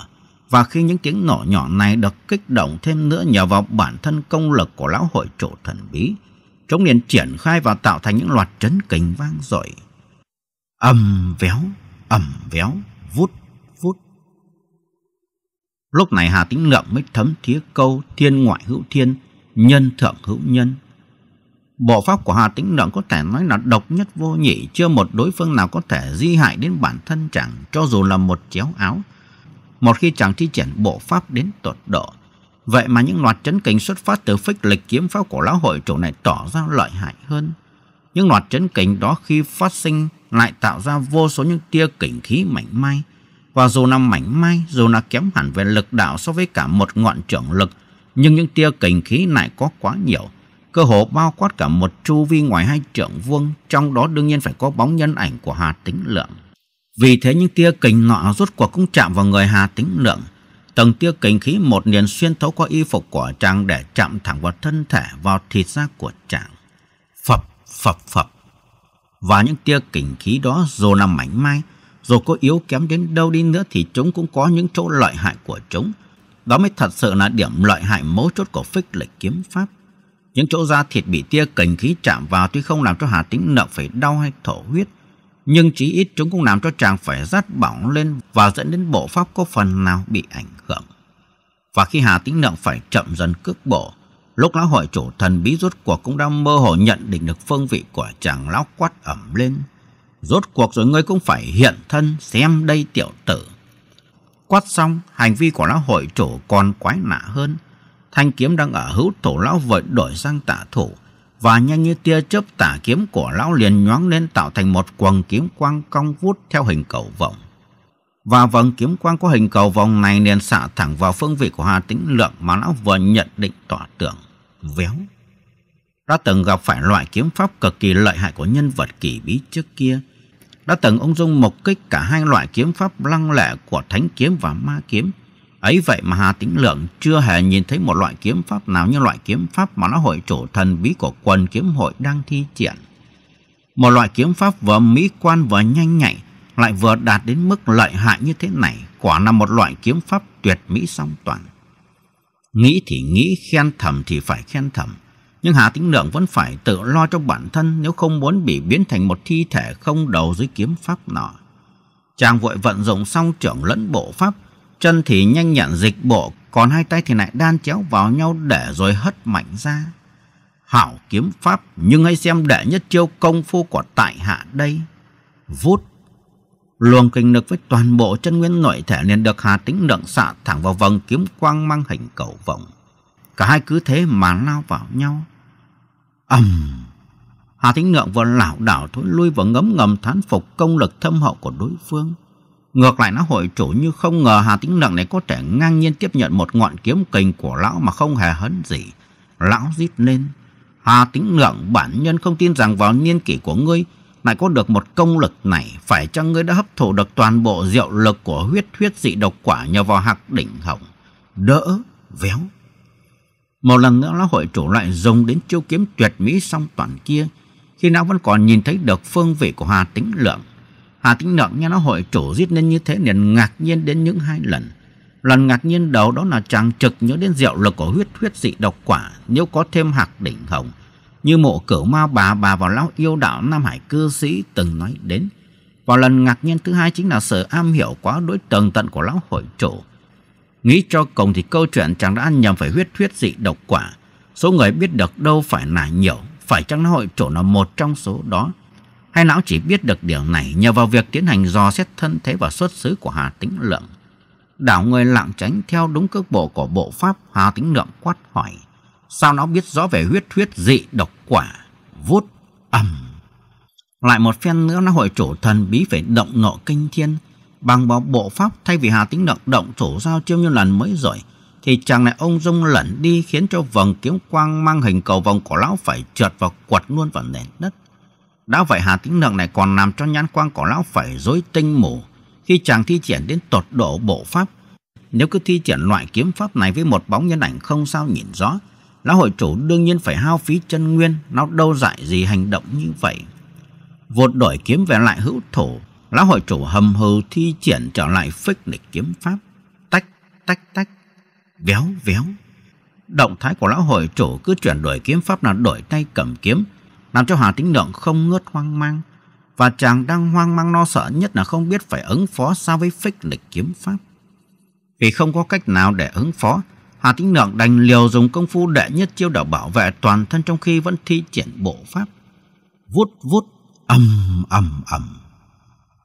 Và khi những tiếng nổ nhỏ này được kích động thêm nữa nhờ vào bản thân công lực của lão hội chủ thần bí, chúng liền triển khai và tạo thành những loạt chấn kình vang dội. Ầm véo, ầm véo, vút vút. Lúc này Hà Tĩnh Lượng mới thấm thía câu thiên ngoại hữu thiên nhân thượng hữu nhân. Bộ pháp của Hà Tĩnh Lượng có thể nói là độc nhất vô nhị, chưa một đối phương nào có thể di hại đến bản thân chẳng cho dù là một chéo áo. Một khi chẳng thi triển bộ pháp đến tột độ, vậy mà những loạt chấn kinh xuất phát từ phích lịch kiếm pháp của lão hội chủ này tỏ ra lợi hại hơn. Những loạt chấn kinh đó khi phát sinh lại tạo ra vô số những tia kình khí mảnh mai. Và dù là mảnh mai, dù là kém hẳn về lực đạo so với cả một ngọn trưởng lực, nhưng những tia kình khí lại có quá nhiều. Cơ hồ bao quát cả một chu vi ngoài hai trượng vuông, trong đó đương nhiên phải có bóng nhân ảnh của Hà tính Lượng. Vì thế những tia kình nọ rốt cuộc cũng chạm vào người Hà tính Lượng. Từng tia kình khí một liền xuyên thấu qua y phục của chàng để chạm thẳng vào thân thể, vào thịt da của chàng. Phập, phập, phập. Và những tia kình khí đó dù là mảnh mai, dù có yếu kém đến đâu đi nữa thì chúng cũng có những chỗ lợi hại của chúng. Đó mới thật sự là điểm lợi hại mấu chốt của phích lịch kiếm pháp. Những chỗ da thịt bị tia kình khí chạm vào tuy không làm cho Hà Tĩnh nợ phải đau hay thổ huyết, nhưng chí ít chúng cũng làm cho chàng phải rát bỏng lên và dẫn đến bộ pháp có phần nào bị ảnh hưởng. Và khi Hà Tĩnh Nượng phải chậm dần cước bộ, lúc lão hội chủ thần bí rốt cuộc cũng đang mơ hồ nhận định được phương vị của chàng lão quát ẩm lên. Rốt cuộc rồi ngươi cũng phải hiện thân xem đây tiểu tử. Quát xong, hành vi của lão hội chủ còn quái lạ hơn. Thanh kiếm đang ở hữu thủ lão vội đổi sang tả thủ, và nhanh như tia chớp tả kiếm của lão liền nhoáng lên tạo thành một quần kiếm quang cong vút theo hình cầu vòng. Và vầng kiếm quang có hình cầu vòng này liền xạ thẳng vào phương vị của Hà Tĩnh Lượng mà lão vừa nhận định tỏa tưởng. Véo. Đã từng gặp phải loại kiếm pháp cực kỳ lợi hại của nhân vật kỳ bí trước kia, đã từng ông Dung mộc kích cả hai loại kiếm pháp lăng lệ của thánh kiếm và ma kiếm. Ấy vậy mà Hà Tĩnh Lượng chưa hề nhìn thấy một loại kiếm pháp nào như loại kiếm pháp mà nó hội chủ thần bí của quần kiếm hội đang thi triển. Một loại kiếm pháp vừa mỹ quan vừa nhanh nhạy, lại vừa đạt đến mức lợi hại như thế này, quả là một loại kiếm pháp tuyệt mỹ song toàn. Nghĩ thì nghĩ, khen thầm thì phải khen thầm nhưng Hà Tĩnh Lượng vẫn phải tự lo cho bản thân nếu không muốn bị biến thành một thi thể không đầu dưới kiếm pháp nọ. Chàng vội vận dụng xong trưởng lẫn bộ pháp, chân thì nhanh nhẹn dịch bộ, còn hai tay thì lại đan chéo vào nhau để rồi hất mạnh ra. Hảo kiếm pháp, nhưng hãy xem đệ nhất chiêu công phu của tại hạ đây. Vút! Luồng kinh lực với toàn bộ chân nguyên nội thể liền được Hà Tĩnh Lượng xạ thẳng vào vầng kiếm quang mang hình cầu vọng. Cả hai cứ thế mà lao vào nhau. ầm Hà Thính Ngượng vừa lảo đảo thối lui và ngấm ngầm thán phục công lực thâm hậu của đối phương. Ngược lại nó hội chủ như không ngờ Hà Tĩnh Lượng này có thể ngang nhiên tiếp nhận một ngọn kiếm kình của lão mà không hề hấn gì. Lão rít lên. Hà Tĩnh Lượng bản nhân không tin rằng vào niên kỷ của ngươi lại có được một công lực này. Phải chăng ngươi đã hấp thụ được toàn bộ diệu lực của huyết huyết dị độc quả nhờ vào hạc đỉnh hồng. Đỡ, véo, một lần nữa lão hội chủ lại dùng đến chiêu kiếm tuyệt mỹ song toàn kia khi lão vẫn còn nhìn thấy được phương vị của Hà Tĩnh Lượng. Hà Tĩnh Lượng nghe lão hội chủ giết nên như thế liền ngạc nhiên đến những hai lần. Lần ngạc nhiên đầu đó là chàng trực nhớ đến diệu lực của huyết huyết dị độc quả nếu có thêm hạt đỉnh hồng. Như mộ cửu ma bà bà vào lão yêu đạo Nam Hải cư sĩ từng nói đến. Và lần ngạc nhiên thứ hai chính là sự am hiểu quá đối tầng tận của lão hội chủ Nghĩ cho cùng thì câu chuyện chàng đã ăn nhầm phải huyết thuyết dị độc quả. Số người biết được đâu phải là nhiều, phải chăng nó hội chỗ nào một trong số đó. Hai lão chỉ biết được điều này nhờ vào việc tiến hành dò xét thân thế và xuất xứ của Hà Tĩnh Lượng. Đảo người lặng tránh theo đúng cước bộ của bộ pháp Hà Tĩnh Lượng quát hỏi. Sao nó biết rõ về huyết thuyết dị độc quả? Vút ầm. Lại một phen nữa nó hội chủ thần bí phải động nộ kinh thiên bằng vào bộ pháp thay vì hà tính động động thủ giao chiêu như lần mới rồi thì chàng này ông dung lẩn đi khiến cho vầng kiếm quang mang hình cầu vòng của lão phải trượt vào quật luôn vào nền đất đã vậy hà tính lượng này còn làm cho nhãn quang của lão phải rối tinh mù khi chàng thi triển đến tột độ bộ pháp nếu cứ thi triển loại kiếm pháp này với một bóng nhân ảnh không sao nhìn rõ lão hội chủ đương nhiên phải hao phí chân nguyên nó đâu dại gì hành động như vậy vột đổi kiếm về lại hữu thủ Lão hội chủ hầm hừ thi triển trở lại phích lịch kiếm pháp. Tách, tách, tách, véo, véo. Động thái của lão hội chủ cứ chuyển đổi kiếm pháp là đổi tay cầm kiếm, làm cho Hà Tĩnh Lượng không ngớt hoang mang. Và chàng đang hoang mang lo no sợ nhất là không biết phải ứng phó sao với phích lịch kiếm pháp. Vì không có cách nào để ứng phó, Hà Tĩnh Lượng đành liều dùng công phu đệ nhất chiêu đảo bảo vệ toàn thân trong khi vẫn thi triển bộ pháp. Vút vút, ầm ầm ầm.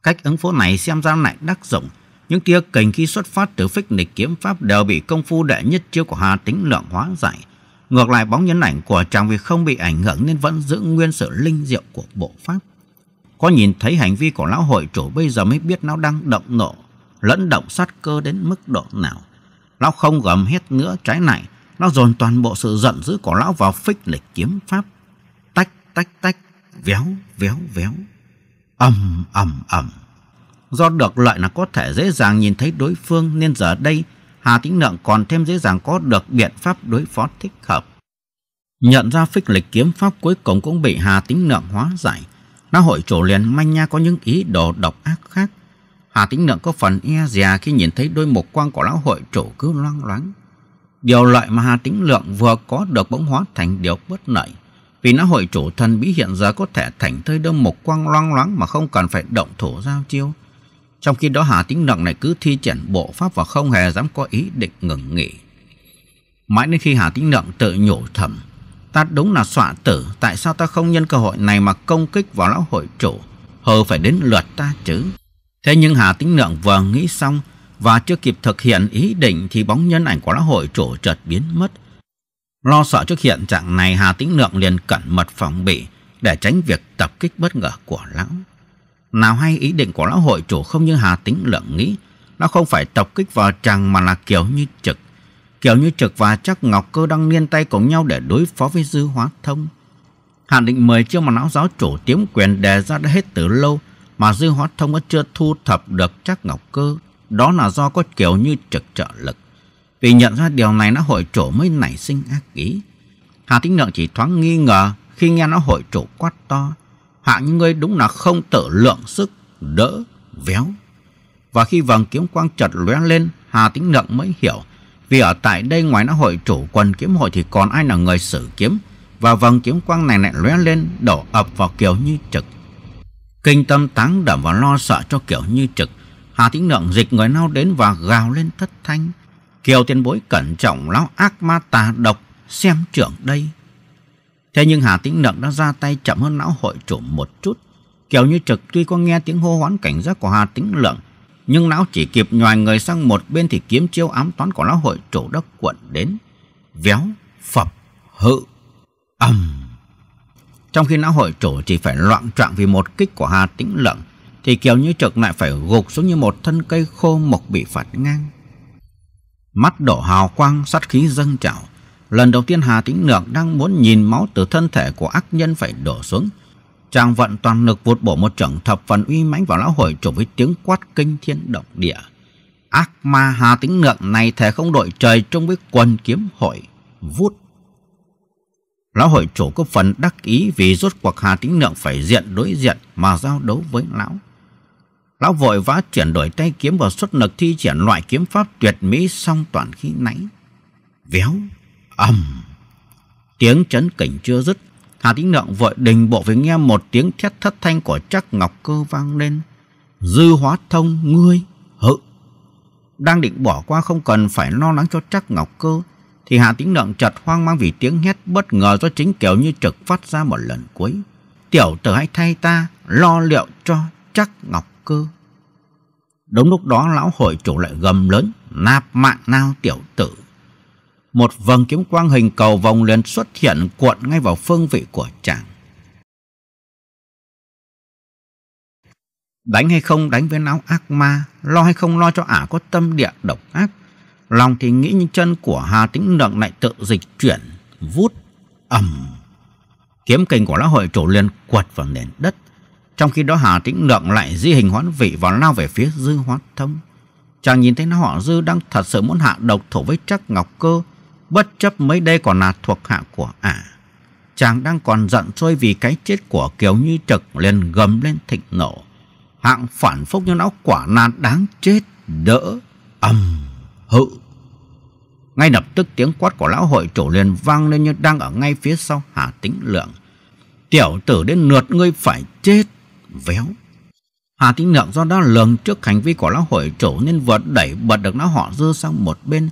Cách ứng phó này xem ra lại đắc dụng. Những tia kình khi xuất phát từ phích nịch kiếm pháp đều bị công phu đệ nhất chiêu của Hà Tĩnh Lượng hóa giải. Ngược lại bóng nhân ảnh của chàng vì không bị ảnh hưởng nên vẫn giữ nguyên sự linh diệu của bộ pháp. Có nhìn thấy hành vi của lão hội chủ bây giờ mới biết lão đang động nộ, lẫn động sát cơ đến mức độ nào. Lão không gầm hết nữa trái này, lão dồn toàn bộ sự giận dữ của lão vào phích lịch kiếm pháp. Tách, tách, tách, véo, véo, véo ầm ầm ầm. Do được lợi là có thể dễ dàng nhìn thấy đối phương nên giờ đây Hà Tĩnh Lượng còn thêm dễ dàng có được biện pháp đối phó thích hợp. Nhận ra phích lịch kiếm pháp cuối cùng cũng bị Hà Tĩnh Lượng hóa giải. Nó hội chủ liền manh nha có những ý đồ độc ác khác. Hà Tĩnh Lượng có phần e dè khi nhìn thấy đôi mục quang của lão hội chủ cứ loang loáng. Điều lợi mà Hà Tĩnh Lượng vừa có được bỗng hóa thành điều bất lợi. Vì não hội chủ thần bí hiện giờ có thể thành thơi đâm một quang loang loáng mà không cần phải động thổ giao chiêu. Trong khi đó Hà Tĩnh Nặng này cứ thi triển bộ pháp và không hề dám có ý định ngừng nghỉ. Mãi đến khi Hà Tĩnh Nặng tự nhủ thầm. Ta đúng là xọa tử, tại sao ta không nhân cơ hội này mà công kích vào lão hội chủ? Hờ phải đến lượt ta chứ. Thế nhưng Hà Tĩnh Nượng vừa nghĩ xong và chưa kịp thực hiện ý định thì bóng nhân ảnh của lão hội chủ chợt biến mất. Lo sợ trước hiện trạng này Hà Tĩnh Lượng liền cẩn mật phòng bị để tránh việc tập kích bất ngờ của lão. Nào hay ý định của lão hội chủ không như Hà Tĩnh Lượng nghĩ, nó không phải tập kích vào chàng mà là kiểu như trực. Kiểu như trực và chắc Ngọc Cơ đang liên tay cùng nhau để đối phó với dư hóa thông. Hà định mời chiêu mà lão giáo chủ tiếm quyền đề ra đã hết từ lâu mà dư hóa thông vẫn chưa thu thập được chắc Ngọc Cơ. Đó là do có kiểu như trực trợ lực. Vì nhận ra điều này nó hội chủ mới nảy sinh ác ý. Hà Tĩnh Lượng chỉ thoáng nghi ngờ khi nghe nó hội chủ quát to. hạng những người đúng là không tự lượng sức, đỡ, véo. Và khi vầng kiếm quang chật lóe lên, Hà Tĩnh Lượng mới hiểu. Vì ở tại đây ngoài nó hội chủ quần kiếm hội thì còn ai là người sử kiếm. Và vầng kiếm quang này lại lóe lên, đổ ập vào kiểu Như Trực. Kinh tâm táng đảm và lo sợ cho kiểu Như Trực. Hà Tĩnh Lượng dịch người nao đến và gào lên thất thanh. Kiều tiền bối cẩn trọng lão ác ma tà độc xem trưởng đây. Thế nhưng Hà Tĩnh Nượng đã ra tay chậm hơn lão hội chủ một chút. Kiều Như Trực tuy có nghe tiếng hô hoán cảnh giác của Hà Tĩnh Lượng, nhưng lão chỉ kịp nhòi người sang một bên thì kiếm chiêu ám toán của lão hội chủ đất quận đến. Véo, phập, hự, ầm. Trong khi lão hội chủ chỉ phải loạn trọng vì một kích của Hà Tĩnh Lượng, thì Kiều Như Trực lại phải gục xuống như một thân cây khô mộc bị phạt ngang. Mắt đổ hào quang sát khí dâng trào Lần đầu tiên Hà Tĩnh lượng đang muốn nhìn máu từ thân thể của ác nhân phải đổ xuống Chàng vận toàn lực vụt bổ một trận thập phần uy mãnh vào lão hội chủ với tiếng quát kinh thiên động địa Ác ma Hà Tĩnh lượng này thể không đội trời trong với quần kiếm hội Vút Lão hội chủ có phần đắc ý vì rốt cuộc Hà Tĩnh lượng phải diện đối diện mà giao đấu với lão. Lão vội vã chuyển đổi tay kiếm vào xuất lực thi triển loại kiếm pháp tuyệt mỹ song toàn khí nãy. Véo, ầm. Tiếng chấn cảnh chưa dứt. Hà Tĩnh Lượng vội đình bộ với nghe một tiếng thét thất thanh của chắc ngọc cơ vang lên. Dư hóa thông ngươi hự. Đang định bỏ qua không cần phải lo lắng cho chắc ngọc cơ. Thì Hà Tĩnh Lượng chợt hoang mang vì tiếng hét bất ngờ do chính kiểu như trực phát ra một lần cuối. Tiểu tử hãy thay ta lo liệu cho chắc ngọc cơ. Đúng lúc đó lão hội chủ lại gầm lớn, nạp mạng nao tiểu tử. Một vầng kiếm quang hình cầu vòng liền xuất hiện cuộn ngay vào phương vị của chàng. Đánh hay không đánh với lão ác ma, lo hay không lo cho ả có tâm địa độc ác. Lòng thì nghĩ như chân của Hà Tĩnh Lượng lại tự dịch chuyển, vút, ầm. Kiếm kình của lão hội chủ liền quật vào nền đất. Trong khi đó Hà Tĩnh Lượng lại di hình hoãn vị và lao về phía Dư Hoát Thông. Chàng nhìn thấy nó họ Dư đang thật sự muốn hạ độc thủ với Trắc Ngọc Cơ, bất chấp mấy đây còn là thuộc hạ của ả. Chàng đang còn giận sôi vì cái chết của Kiều Như Trực liền gầm lên thịnh nộ. Hạng phản phúc như não quả nan đáng chết, đỡ, ầm, hự. Ngay lập tức tiếng quát của lão hội chủ liền vang lên như đang ở ngay phía sau Hà Tĩnh Lượng. Tiểu tử đến lượt ngươi phải chết véo. Hà Tĩnh Lượng do đã lường trước hành vi của lão hội chủ nên vừa đẩy bật được lão họ dư sang một bên.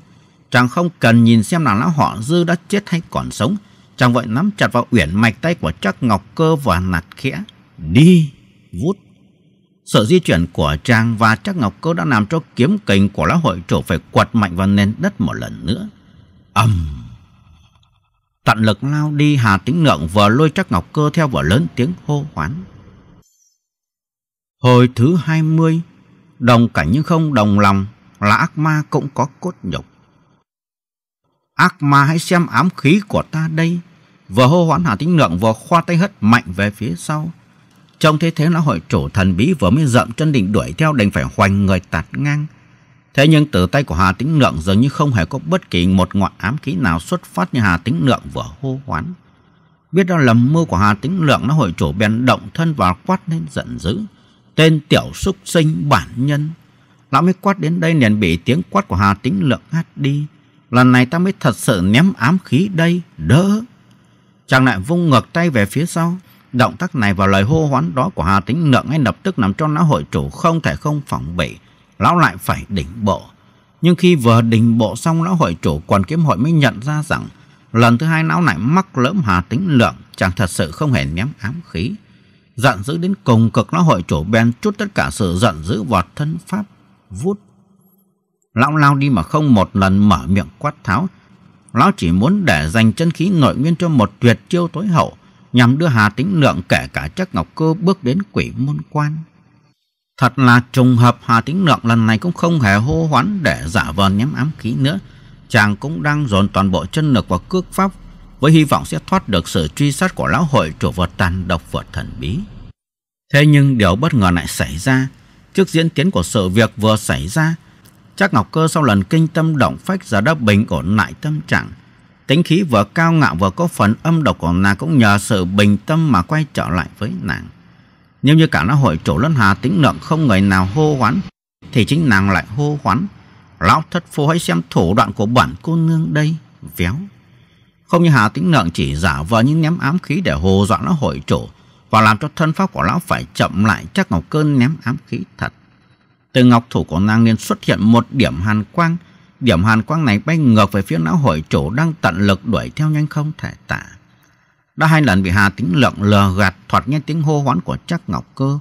Chàng không cần nhìn xem là lão họ dư đã chết hay còn sống. Chàng vội nắm chặt vào uyển mạch tay của chắc ngọc cơ và nạt khẽ. Đi! Vút! Sự di chuyển của chàng và chắc ngọc cơ đã làm cho kiếm kình của lão hội chủ phải quật mạnh vào nền đất một lần nữa. ầm! Tận lực lao đi Hà Tĩnh Lượng vừa lôi chắc ngọc cơ theo vừa lớn tiếng hô hoán. Hồi thứ hai mươi đồng cảnh nhưng không đồng lòng là ác ma cũng có cốt nhục. Ác ma hãy xem ám khí của ta đây. Vừa hô hoán Hà Tĩnh Lượng vừa khoa tay hất mạnh về phía sau. trong thế thế lão hội chủ thần bí vừa mới dậm chân đỉnh đuổi theo đành phải hoành người tạt ngang. Thế nhưng từ tay của Hà Tĩnh Lượng dường như không hề có bất kỳ một ngọn ám khí nào xuất phát như Hà Tĩnh Lượng vừa hô hoán. Biết đó lầm mưu của Hà Tĩnh Lượng nó hội chủ bèn động thân và quát lên giận dữ. Tên tiểu súc sinh bản nhân. Lão mới quát đến đây liền bị tiếng quát của Hà Tĩnh Lượng hát đi. Lần này ta mới thật sự ném ám khí đây, đỡ. Chàng lại vung ngược tay về phía sau. Động tác này và lời hô hoán đó của Hà Tĩnh Lượng ngay lập tức nằm cho lão hội chủ không thể không phòng bị. Lão lại phải đỉnh bộ. Nhưng khi vừa đình bộ xong lão hội chủ quần kiếm hội mới nhận ra rằng lần thứ hai lão lại mắc lỡm hà Tĩnh lượng chàng thật sự không hề ném ám khí. Giận dữ đến cùng cực nó hội chỗ bèn chút tất cả sự giận dữ vào thân pháp vút. Lão lao đi mà không một lần mở miệng quát tháo. Lão chỉ muốn để dành chân khí nội nguyên cho một tuyệt chiêu tối hậu nhằm đưa Hà tính Lượng kể cả chắc Ngọc Cơ bước đến quỷ môn quan. Thật là trùng hợp Hà tính Lượng lần này cũng không hề hô hoán để giả vờ ném ám khí nữa. Chàng cũng đang dồn toàn bộ chân lực vào cước pháp với hy vọng sẽ thoát được sự truy sát của lão hội chủ vật tàn độc vật thần bí. Thế nhưng điều bất ngờ lại xảy ra, trước diễn tiến của sự việc vừa xảy ra, chắc Ngọc Cơ sau lần kinh tâm động phách giờ đã bình ổn lại tâm trạng. Tính khí vừa cao ngạo vừa có phần âm độc của nàng cũng nhờ sự bình tâm mà quay trở lại với nàng. nếu như cả lão hội chủ lân hà tính lượng không người nào hô hoán, thì chính nàng lại hô hoán. Lão thất phu hãy xem thủ đoạn của bản cô nương đây, véo. Không như Hà Tĩnh Nượng chỉ giả vờ những ném ám khí để hồ dọa lão hội chủ và làm cho thân pháp của lão phải chậm lại chắc Ngọc Cơn ném ám khí thật. Từ ngọc thủ của nàng liền xuất hiện một điểm hàn quang. Điểm hàn quang này bay ngược về phía lão hội chủ đang tận lực đuổi theo nhanh không thể tả. Đã hai lần bị Hà Tĩnh Lượng lờ gạt thoạt nghe tiếng hô hoán của chắc Ngọc Cơ.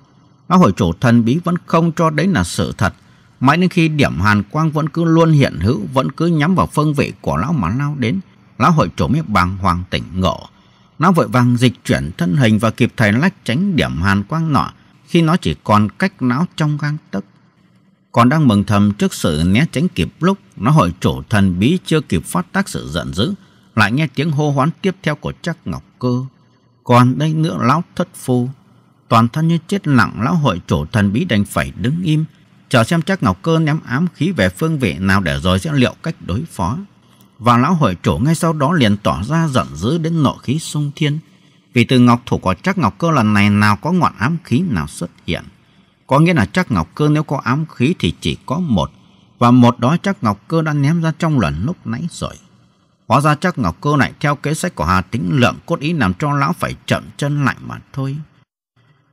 Lão hội chủ thần bí vẫn không cho đấy là sự thật. Mãi đến khi điểm hàn quang vẫn cứ luôn hiện hữu, vẫn cứ nhắm vào phương vị của lão mà lao đến lão hội chủ mới bàng hoàng tỉnh ngộ. Nó vội vàng dịch chuyển thân hình và kịp thời lách tránh điểm hàn quang nọ khi nó chỉ còn cách não trong gang tấc. Còn đang mừng thầm trước sự né tránh kịp lúc, nó hội chủ thần bí chưa kịp phát tác sự giận dữ, lại nghe tiếng hô hoán tiếp theo của chắc ngọc cơ. Còn đây nữa lão thất phu, toàn thân như chết lặng lão hội chủ thần bí đành phải đứng im, chờ xem chắc ngọc cơ ném ám khí về phương vị nào để rồi sẽ liệu cách đối phó và lão hội chủ ngay sau đó liền tỏ ra giận dữ đến nộ khí sung thiên. Vì từ ngọc thủ của chắc Ngọc Cơ lần này nào có ngọn ám khí nào xuất hiện. Có nghĩa là chắc Ngọc Cơ nếu có ám khí thì chỉ có một, và một đó chắc Ngọc Cơ đã ném ra trong lần lúc nãy rồi. Hóa ra chắc Ngọc Cơ lại theo kế sách của Hà Tĩnh Lượng cốt ý làm cho lão phải chậm chân lại mà thôi.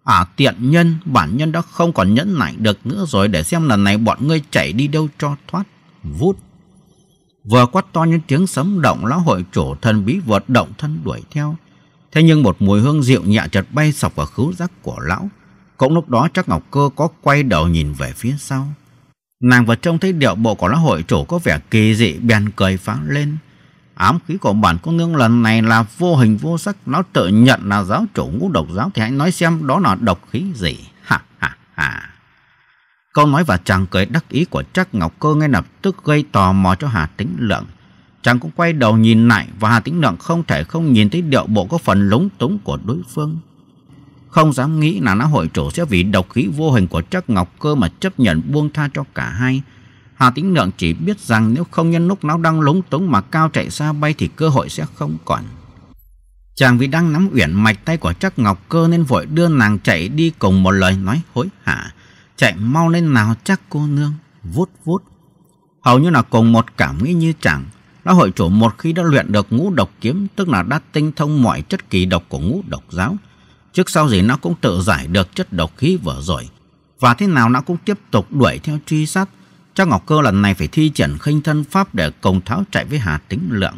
À tiện nhân, bản nhân đã không còn nhẫn nại được nữa rồi để xem lần này bọn ngươi chạy đi đâu cho thoát. Vút vừa quát to những tiếng sấm động lão hội chủ thần bí vượt động thân đuổi theo. Thế nhưng một mùi hương rượu nhẹ chợt bay sọc vào khứu giác của lão. Cũng lúc đó chắc Ngọc Cơ có quay đầu nhìn về phía sau. Nàng vừa trông thấy điệu bộ của lão hội chủ có vẻ kỳ dị bèn cười phá lên. Ám khí của bản cô nương lần này là vô hình vô sắc Lão tự nhận là giáo chủ ngũ độc giáo Thì hãy nói xem đó là độc khí gì Ha ha ha Câu nói và chàng cười đắc ý của Trác Ngọc Cơ ngay lập tức gây tò mò cho Hà Tĩnh Lượng. Chàng cũng quay đầu nhìn lại và Hà Tĩnh Lượng không thể không nhìn thấy điệu bộ có phần lúng túng của đối phương. Không dám nghĩ là nó hội chủ sẽ vì độc khí vô hình của Trác Ngọc Cơ mà chấp nhận buông tha cho cả hai. Hà Tĩnh Lượng chỉ biết rằng nếu không nhân lúc nó đang lúng túng mà cao chạy xa bay thì cơ hội sẽ không còn. Chàng vì đang nắm uyển mạch tay của Trác Ngọc Cơ nên vội đưa nàng chạy đi cùng một lời nói hối hả chạy mau lên nào chắc cô nương, vút vút Hầu như là cùng một cảm nghĩ như chẳng, lão hội chủ một khi đã luyện được ngũ độc kiếm, tức là đã tinh thông mọi chất kỳ độc của ngũ độc giáo. Trước sau gì nó cũng tự giải được chất độc khí vừa rồi. Và thế nào nó cũng tiếp tục đuổi theo truy sát. cho Ngọc Cơ lần này phải thi triển khinh thân pháp để cùng tháo chạy với Hà Tính Lượng.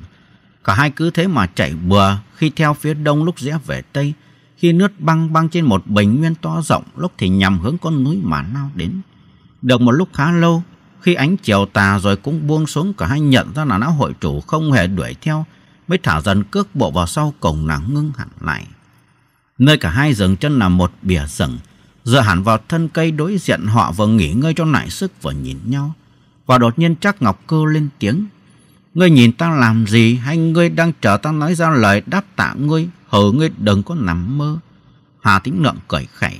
Cả hai cứ thế mà chạy bừa khi theo phía đông lúc rẽ về Tây, khi nước băng băng trên một bình nguyên to rộng lúc thì nhằm hướng con núi mà lao đến. Được một lúc khá lâu, khi ánh chiều tà rồi cũng buông xuống cả hai nhận ra là lão hội chủ không hề đuổi theo, mới thả dần cước bộ vào sau cổng nàng ngưng hẳn lại. Nơi cả hai dừng chân là một bìa rừng, dựa hẳn vào thân cây đối diện họ vừa nghỉ ngơi cho lại sức vừa nhìn nhau. Và đột nhiên chắc Ngọc Cơ lên tiếng. Ngươi nhìn ta làm gì hay ngươi đang chờ ta nói ra lời đáp tạ ngươi hở ngươi đừng có nằm mơ. Hà Tĩnh Lượng cười khẩy.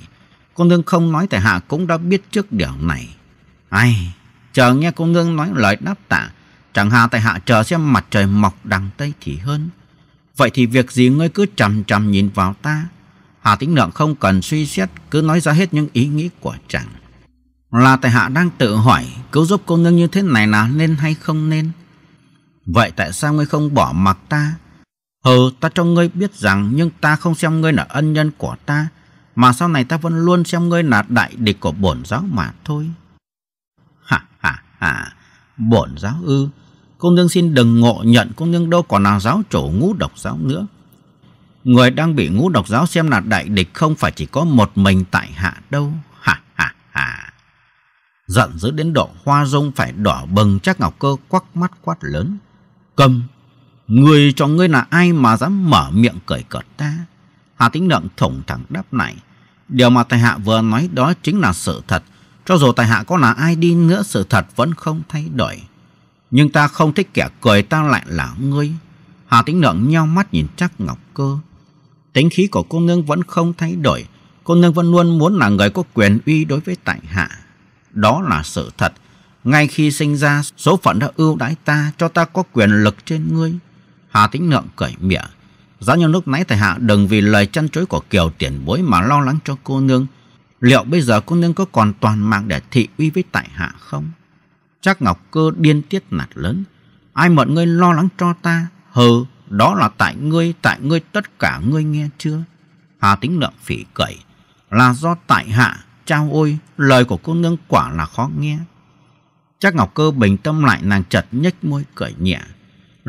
Cô nương không nói tại Hạ cũng đã biết trước điều này. Ai, chờ nghe cô nương nói lời đáp tạ. Chẳng hà tại Hạ chờ xem mặt trời mọc đằng Tây thì hơn. Vậy thì việc gì ngươi cứ chằm chằm nhìn vào ta. Hà Tĩnh Lượng không cần suy xét, cứ nói ra hết những ý nghĩ của chàng. Là tại Hạ đang tự hỏi cứu giúp cô nương như thế này là nên hay không nên. Vậy tại sao ngươi không bỏ mặc ta? Hừ, ta cho ngươi biết rằng nhưng ta không xem ngươi là ân nhân của ta, mà sau này ta vẫn luôn xem ngươi là đại địch của bổn giáo mà thôi. Hả hả hả, bổn giáo ư, cô nương xin đừng ngộ nhận cô nương đâu còn là giáo chủ ngũ độc giáo nữa. Người đang bị ngũ độc giáo xem là đại địch không phải chỉ có một mình tại hạ đâu. Hả hả hả. Giận dữ đến độ hoa dung phải đỏ bừng chắc ngọc cơ quắc mắt quát lớn. Cầm Người cho ngươi là ai mà dám mở miệng cởi cợt ta? Hà Tĩnh Lượng thủng thẳng đáp lại. Điều mà tài hạ vừa nói đó chính là sự thật. Cho dù tài hạ có là ai đi nữa sự thật vẫn không thay đổi. Nhưng ta không thích kẻ cười ta lại là ngươi. Hà Tĩnh Lượng nhau mắt nhìn chắc Ngọc Cơ. Tính khí của cô nương vẫn không thay đổi. Cô nương vẫn luôn muốn là người có quyền uy đối với tài hạ. Đó là sự thật. Ngay khi sinh ra, số phận đã ưu đãi ta cho ta có quyền lực trên ngươi. Hà Tĩnh Lượng cởi mỉa. Giá như lúc nãy thầy hạ đừng vì lời chăn chối của Kiều tiền bối mà lo lắng cho cô nương. Liệu bây giờ cô nương có còn toàn mạng để thị uy với tại hạ không? Chắc Ngọc Cơ điên tiết nạt lớn. Ai mượn ngươi lo lắng cho ta? Hừ, đó là tại ngươi, tại ngươi tất cả ngươi nghe chưa? Hà Tĩnh Lượng phỉ cởi. Là do tại hạ, trao ôi, lời của cô nương quả là khó nghe. Chắc Ngọc Cơ bình tâm lại nàng chật nhếch môi cười nhẹ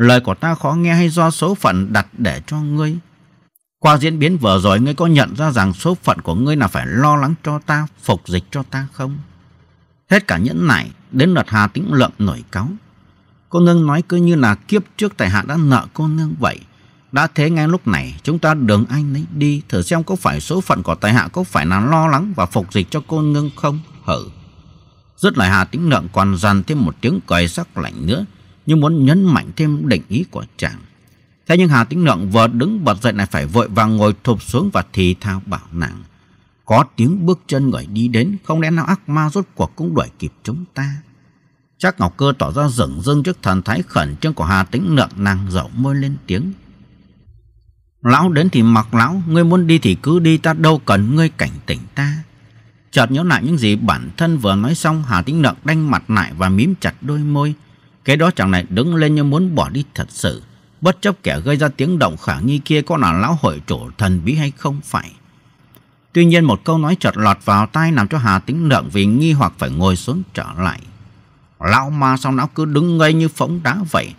lời của ta khó nghe hay do số phận đặt để cho ngươi? Qua diễn biến vừa rồi ngươi có nhận ra rằng số phận của ngươi là phải lo lắng cho ta, phục dịch cho ta không? Hết cả nhẫn nại, đến lượt Hà Tĩnh Lượng nổi cáo Cô nương nói cứ như là kiếp trước tài hạ đã nợ cô nương vậy. Đã thế ngay lúc này, chúng ta đường anh ấy đi thử xem có phải số phận của tài hạ có phải là lo lắng và phục dịch cho cô nương không? Hử! rất lại Hà Tĩnh Lượng còn dằn thêm một tiếng cười sắc lạnh nữa, như muốn nhấn mạnh thêm định ý của chàng. Thế nhưng Hà Tĩnh Lượng vừa đứng bật dậy lại phải vội vàng ngồi thụp xuống và thì thao bảo nàng. Có tiếng bước chân người đi đến, không lẽ nào ác ma rốt cuộc cũng đuổi kịp chúng ta. Chắc Ngọc Cơ tỏ ra rửng rưng trước thần thái khẩn trương của Hà Tĩnh Lượng nàng dậu môi lên tiếng. Lão đến thì mặc lão, ngươi muốn đi thì cứ đi ta đâu cần ngươi cảnh tỉnh ta. Chợt nhớ lại những gì bản thân vừa nói xong Hà Tĩnh Lượng đanh mặt lại và mím chặt đôi môi. Cái đó chàng này đứng lên như muốn bỏ đi thật sự. Bất chấp kẻ gây ra tiếng động khả nghi kia có là lão hội chủ thần bí hay không phải. Tuy nhiên một câu nói chợt lọt vào tai làm cho Hà tính lượng vì nghi hoặc phải ngồi xuống trở lại. Lão ma sao lão cứ đứng ngây như phóng đá vậy?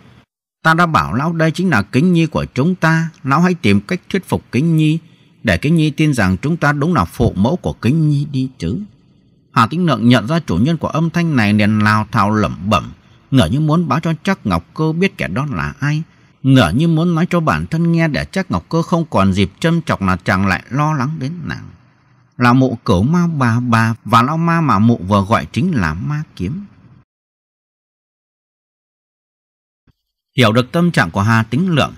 Ta đã bảo lão đây chính là kính nhi của chúng ta. Lão hãy tìm cách thuyết phục kính nhi để kính nhi tin rằng chúng ta đúng là phụ mẫu của kính nhi đi chứ. Hà Tĩnh Lượng nhận ra chủ nhân của âm thanh này liền lao thao lẩm bẩm ngỡ như muốn báo cho chắc Ngọc Cơ biết kẻ đó là ai, ngỡ như muốn nói cho bản thân nghe để chắc Ngọc Cơ không còn dịp châm chọc là chàng lại lo lắng đến nàng. Là mụ cẩu ma bà bà và lão ma mà mụ vừa gọi chính là ma kiếm. Hiểu được tâm trạng của Hà Tĩnh Lượng,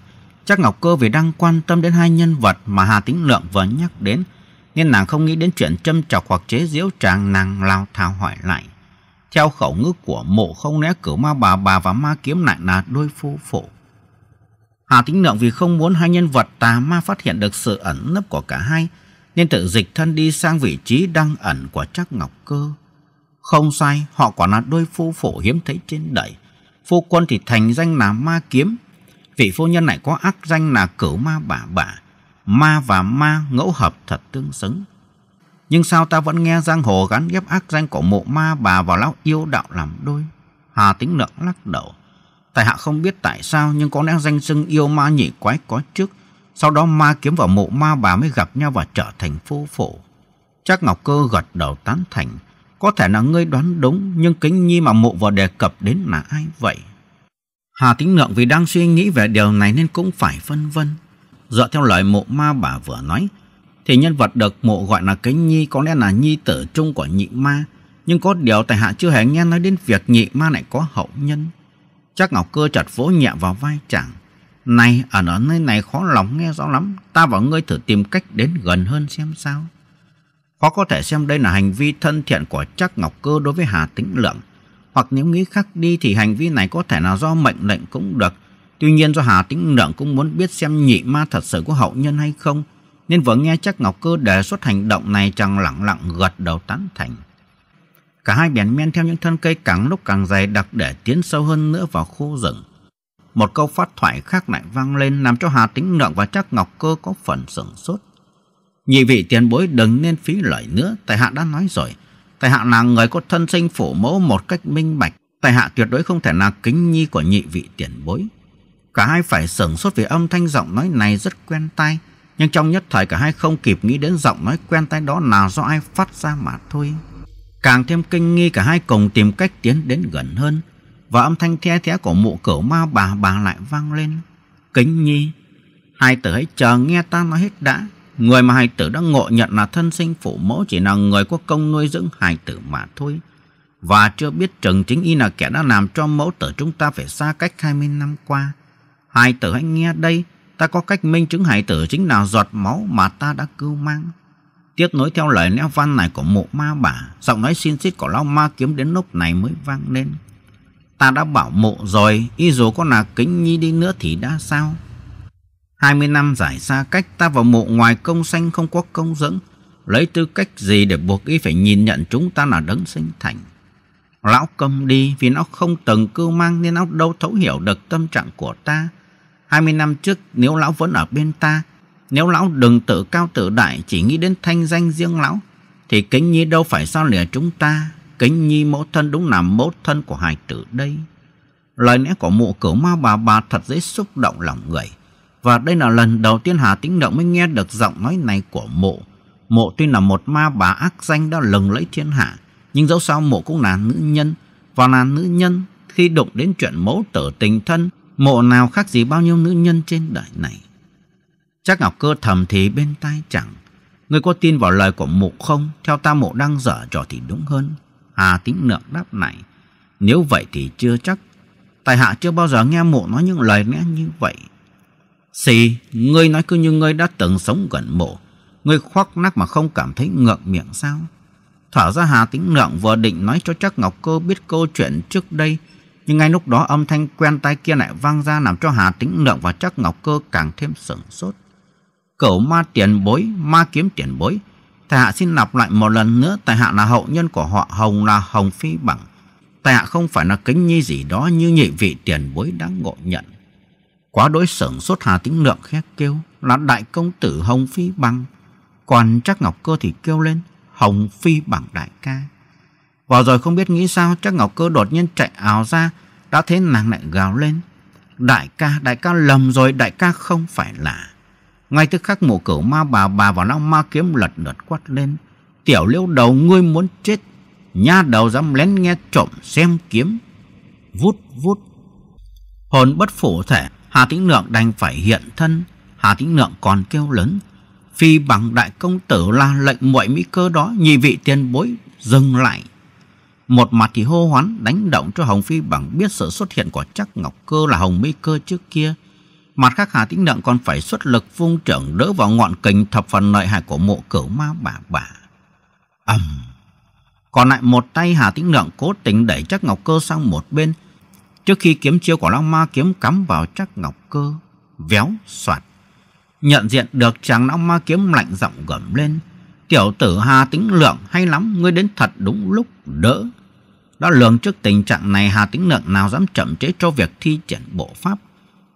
chắc Ngọc Cơ vì đang quan tâm đến hai nhân vật mà Hà Tĩnh Lượng vừa nhắc đến, nên nàng không nghĩ đến chuyện châm chọc hoặc chế giễu chàng nàng lao thao hỏi lại. Theo khẩu ngữ của mộ không né cửu ma bà bà và ma kiếm lại là đôi phu phụ. Hà Tĩnh Lượng vì không muốn hai nhân vật tà ma phát hiện được sự ẩn nấp của cả hai, nên tự dịch thân đi sang vị trí đang ẩn của Trác Ngọc Cơ. Không sai, họ quả là đôi phu phụ hiếm thấy trên đời. Phu quân thì thành danh là ma kiếm, vị phu nhân này có ác danh là cửu ma bà bà. Ma và ma ngẫu hợp thật tương xứng. Nhưng sao ta vẫn nghe giang hồ gắn ghép ác danh của mộ ma bà vào lão yêu đạo làm đôi? Hà Tĩnh Lượng lắc đầu. tại hạ không biết tại sao nhưng có lẽ danh xưng yêu ma nhị quái có trước. Sau đó ma kiếm vào mộ ma bà mới gặp nhau và trở thành phu phổ. Chắc Ngọc Cơ gật đầu tán thành. Có thể là ngươi đoán đúng nhưng kính nhi mà mộ vừa đề cập đến là ai vậy? Hà Tĩnh Lượng vì đang suy nghĩ về điều này nên cũng phải phân vân. Dựa theo lời mộ ma bà vừa nói thì nhân vật được mộ gọi là cái nhi có lẽ là nhi tử trung của nhị ma. Nhưng có điều tại hạ chưa hề nghe nói đến việc nhị ma lại có hậu nhân. Chắc Ngọc Cơ chặt vỗ nhẹ vào vai chàng. Này, ở nơi này, này khó lòng nghe rõ lắm. Ta và ngươi thử tìm cách đến gần hơn xem sao. Khó có thể xem đây là hành vi thân thiện của chắc Ngọc Cơ đối với Hà Tĩnh Lượng. Hoặc nếu nghĩ khác đi thì hành vi này có thể là do mệnh lệnh cũng được. Tuy nhiên do Hà Tĩnh Lượng cũng muốn biết xem nhị ma thật sự có hậu nhân hay không nên vừa nghe chắc Ngọc Cơ đề xuất hành động này chàng lặng lặng gật đầu tán thành. Cả hai bèn men theo những thân cây càng lúc càng dày đặc để tiến sâu hơn nữa vào khu rừng. Một câu phát thoại khác lại vang lên làm cho Hà Tĩnh Lượng và chắc Ngọc Cơ có phần sửng sốt. Nhị vị tiền bối đừng nên phí lời nữa, tài hạ đã nói rồi. tài hạ là người có thân sinh phủ mẫu một cách minh bạch. tài hạ tuyệt đối không thể là kính nhi của nhị vị tiền bối. Cả hai phải sửng sốt vì âm thanh giọng nói này rất quen tai nhưng trong nhất thời cả hai không kịp nghĩ đến giọng nói quen tai đó là do ai phát ra mà thôi. Càng thêm kinh nghi cả hai cùng tìm cách tiến đến gần hơn. Và âm thanh the thé của mụ cửu ma bà bà lại vang lên. Kính nhi, hai tử hãy chờ nghe ta nói hết đã. Người mà hai tử đã ngộ nhận là thân sinh phụ mẫu chỉ là người có công nuôi dưỡng hai tử mà thôi. Và chưa biết Trần Chính Y là kẻ đã làm cho mẫu tử chúng ta phải xa cách 20 năm qua. hai tử hãy nghe đây, ta có cách minh chứng hải tử chính là giọt máu mà ta đã cưu mang. Tiếp nối theo lời neo văn này của mộ ma bà, giọng nói xin xít của lão ma kiếm đến lúc này mới vang lên. Ta đã bảo mộ rồi, y dù có là kính nhi đi nữa thì đã sao? 20 năm giải xa cách ta vào mộ ngoài công xanh không có công dưỡng, lấy tư cách gì để buộc y phải nhìn nhận chúng ta là đấng sinh thành. Lão cầm đi vì nó không từng cưu mang nên nó đâu thấu hiểu được tâm trạng của ta, 20 năm trước nếu lão vẫn ở bên ta, nếu lão đừng tự cao tự đại chỉ nghĩ đến thanh danh riêng lão, thì kính nhi đâu phải sao lìa chúng ta. Kính nhi mẫu thân đúng là mẫu thân của hài tử đây. Lời lẽ của mụ cửu ma bà bà thật dễ xúc động lòng người. Và đây là lần đầu tiên Hà Tĩnh Động mới nghe được giọng nói này của mộ. Mộ tuy là một ma bà ác danh đã lừng lẫy thiên hạ, nhưng dẫu sao mộ cũng là nữ nhân. Và là nữ nhân, khi đụng đến chuyện mẫu tử tình thân Mộ nào khác gì bao nhiêu nữ nhân trên đời này Chắc Ngọc Cơ thầm thì bên tai chẳng Ngươi có tin vào lời của mụ không Theo ta mộ đang dở trò thì đúng hơn Hà tính nượng đáp này Nếu vậy thì chưa chắc Tài hạ chưa bao giờ nghe mộ nói những lời lẽ như vậy Xì Ngươi nói cứ như ngươi đã từng sống gần mộ Ngươi khoác nắc mà không cảm thấy ngượng miệng sao Thở ra Hà Tĩnh Nượng vừa định nói cho chắc Ngọc Cơ biết câu chuyện trước đây nhưng ngay lúc đó âm thanh quen tai kia lại vang ra làm cho Hà Tĩnh Lượng và chắc Ngọc Cơ càng thêm sửng sốt. Cẩu ma tiền bối, ma kiếm tiền bối. Tài hạ xin lặp lại một lần nữa, tài hạ là hậu nhân của họ Hồng là Hồng Phi Bằng. Tài hạ không phải là kính nhi gì đó như nhị vị tiền bối đã ngộ nhận. Quá đối sửng sốt Hà Tĩnh Lượng khét kêu là đại công tử Hồng Phi Bằng. Còn chắc Ngọc Cơ thì kêu lên Hồng Phi Bằng đại ca. Và rồi không biết nghĩ sao chắc Ngọc Cơ đột nhiên chạy áo ra Đã thấy nàng lại gào lên Đại ca, đại ca lầm rồi, đại ca không phải là Ngay tức khắc mụ cửu ma bà bà vào long ma kiếm lật lật quát lên Tiểu liễu đầu ngươi muốn chết Nha đầu dám lén nghe trộm xem kiếm Vút vút Hồn bất phủ thể Hà Tĩnh Lượng đành phải hiện thân Hà Tĩnh Lượng còn kêu lớn Phi bằng đại công tử là lệnh muội mỹ cơ đó Nhị vị tiền bối dừng lại một mặt thì hô hoán đánh động cho Hồng Phi bằng biết sự xuất hiện của chắc Ngọc Cơ là Hồng Mỹ Cơ trước kia. Mặt khác Hà Tĩnh Đặng còn phải xuất lực vung trưởng đỡ vào ngọn kình thập phần lợi hại của mộ cửu ma bà bà. ầm Còn lại một tay Hà Tĩnh Đặng cố tình đẩy chắc Ngọc Cơ sang một bên trước khi kiếm chiêu của Long Ma kiếm cắm vào chắc Ngọc Cơ. Véo, soạt. Nhận diện được chàng Long Ma kiếm lạnh giọng gầm lên. Tiểu tử Hà Tĩnh Lượng hay lắm, ngươi đến thật đúng lúc, đỡ. Đã lường trước tình trạng này Hà Tĩnh Lượng nào dám chậm trễ cho việc thi triển bộ pháp.